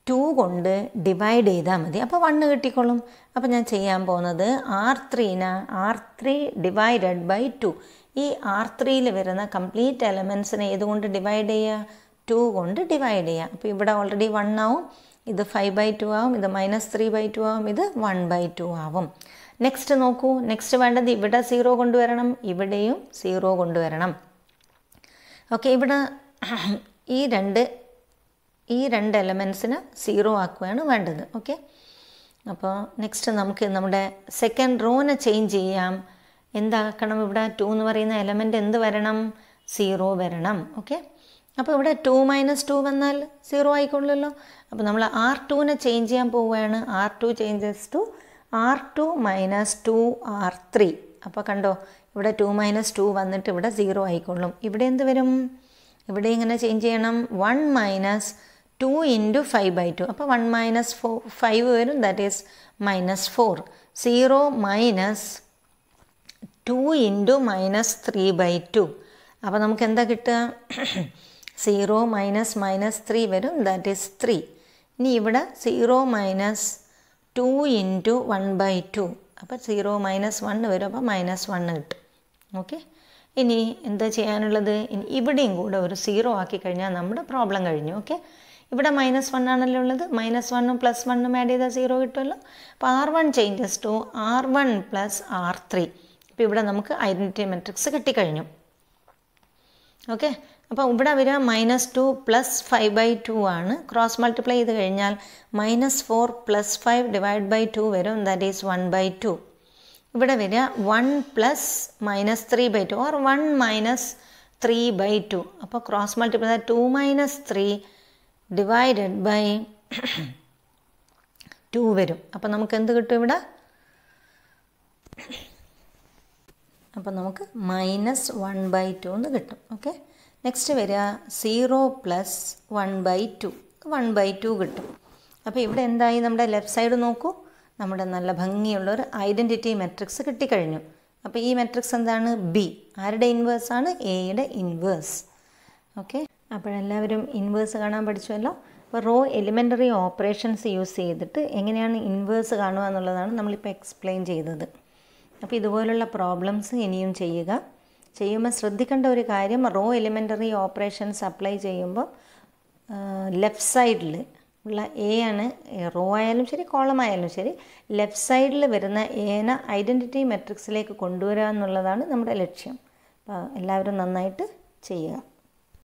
ടു കൊണ്ട് ഡിവൈഡ് ചെയ്താൽ മതി അപ്പോൾ വണ്ണ് കിട്ടിക്കോളും അപ്പോൾ ഞാൻ ചെയ്യാൻ പോകുന്നത് ആർ ത്രീന R three divided by two ഈ ആർ ത്രീയിൽ വരുന്ന കംപ്ലീറ്റ് എലമെൻസിനെ ഏതുകൊണ്ട് ഡിവൈഡ് ചെയ്യുക ടു കൊണ്ട് ഡിവൈഡ് ചെയ്യുക അപ്പോൾ ഇവിടെ ഓൾറെഡി വൺ ആവും ഇത് ഫൈവ് ബൈ ടു ആവും ഇത് മൈനസ് ത്രീ ബൈ ടു ആവും ഇത് വൺ ബൈ ടു ആവും നെക്സ്റ്റ് നോക്കൂ നെക്സ്റ്റ് വേണ്ടത് ഇവിടെ സീറോ കൊണ്ടുവരണം ഇവിടെയും സീറോ കൊണ്ടുവരണം ഓക്കെ ഇവിടെ ഈ രണ്ട് ഈ രണ്ട് എലമെൻസിന് സീറോ ആക്കുകയാണ് വേണ്ടത് ഓക്കെ അപ്പോൾ നെക്സ്റ്റ് നമുക്ക് നമ്മുടെ സെക്കൻഡ് റോനെ ചേഞ്ച് ചെയ്യാം എന്താക്കണം ഇവിടെ ടു എന്ന് പറയുന്ന എലമെൻ്റ് എന്ത് വരണം സീറോ വരണം ഓക്കെ അപ്പോൾ ഇവിടെ ടു മൈനസ് ടു വന്നാൽ സീറോ ആയിക്കൊള്ളുമല്ലോ അപ്പോൾ നമ്മൾ ആർ ടുവിനെ ചേഞ്ച് ചെയ്യാൻ പോവുകയാണ് R two changes to R two minus two R three അപ്പോൾ കണ്ടോ ഇവിടെ ടു മൈനസ് ടു വന്നിട്ട് ഇവിടെ സീറോ ആയിക്കൊള്ളും ഇവിടെ എന്ത് വരും ഇവിടെ ഇങ്ങനെ ചേഞ്ച് ചെയ്യണം one minus two into five by two അപ്പോൾ വൺ മൈനസ് ഫോ ഫൈവ് വരും that is minus four zero minus two into minus three by two അപ്പോൾ നമുക്ക് എന്താ കിട്ടുക സീറോ മൈനസ് മൈനസ് ത്രീ വരും ദാറ്റ് ഈസ് ത്രീ ഇനി ഇവിടെ zero minus two into one by two അപ്പോൾ സീറോ മൈനസ് വൺ വരും അപ്പോൾ മൈനസ് വൺ കിട്ടും ഓക്കെ ഇനി എന്താ ചെയ്യാനുള്ളത് ഇനി ഇവിടെയും കൂടെ ഒരു സീറോ ആക്കി കഴിഞ്ഞാൽ നമ്മുടെ പ്രോബ്ലം കഴിഞ്ഞു ഓക്കെ ഇവിടെ മൈനസ് വൺ ആണല്ലോ ഉള്ളത് മൈനസ് വണ്ണും പ്ലസ് വണ്ണും ആഡ് ചെയ്താൽ സീറോ കിട്ടുമല്ലോ അപ്പോൾ R one changes to R one plus R three അപ്പോൾ ഇവിടെ നമുക്ക് ഐഡൻറ്റിറ്റി മെട്രിക്സ് കിട്ടിക്കഴിഞ്ഞു ഓക്കെ അപ്പോൾ ഇവിടെ വരിക minus two plus five by two ആണ് ക്രോസ് മൾട്ടിപ്ലൈ ചെയ്ത് കഴിഞ്ഞാൽ minus four plus five divide by two വരും that is one by two ഇവിടെ വരിക one plus minus three by two or one minus three by two അപ്പോൾ cross multiply two minus three divided by two വരും അപ്പം നമുക്ക് എന്ത് കിട്ടും ഇവിടെ അപ്പം നമുക്ക് മൈനസ് വൺ ബൈ ടു എന്ന് കിട്ടും ഓക്കെ നെക്സ്റ്റ് വരിക zero plus one by two one by two കിട്ടും അപ്പോൾ ഇവിടെ എന്തായി നമ്മുടെ ലെഫ്റ്റ് സൈഡ് നോക്കൂ നമ്മുടെ നല്ല ഭംഗിയുള്ള ഒരു ഐഡൻറ്റിറ്റി മെട്രിക്സ് കിട്ടിക്കഴിഞ്ഞു അപ്പോൾ ഈ മെട്രിക്സ് എന്താണ് ബി ആരുടെ ഇൻവേഴ്സ് ആണ് എയുടെ ഇൻവേഴ്സ് ഓക്കെ അപ്പോഴെല്ലാവരും ഇൻവേഴ്സ് കാണാൻ പഠിച്ചുവല്ലോ അപ്പോൾ റോ എലിമെൻ്ററി ഓപ്പറേഷൻസ് യൂസ് ചെയ്തിട്ട് എങ്ങനെയാണ് ഇൻവേഴ്സ് കാണുക എന്നുള്ളതാണ് നമ്മളിപ്പോൾ എക്സ്പ്ലെയിൻ ചെയ്തത് അപ്പോൾ ഇതുപോലുള്ള പ്രോബ്ലംസ് ഇനിയും ചെയ്യുക ചെയ്യുമ്പോൾ ശ്രദ്ധിക്കേണ്ട ഒരു കാര്യം റോ എലിമെൻ്ററി ഓപ്പറേഷൻസ് അപ്ലൈ ചെയ്യുമ്പോൾ ലെഫ്റ്റ് സൈഡിൽ ഉള്ള എ ആണ് റോ ആയാലും ശരി കോളം ആയാലും ശരി ലെഫ്റ്റ് സൈഡിൽ വരുന്ന എന ഐഡൻറ്റിറ്റി മെട്രിക്സിലേക്ക് കൊണ്ടുവരിക എന്നുള്ളതാണ് നമ്മുടെ ലക്ഷ്യം അപ്പോൾ എല്ലാവരും നന്നായിട്ട് ചെയ്യുക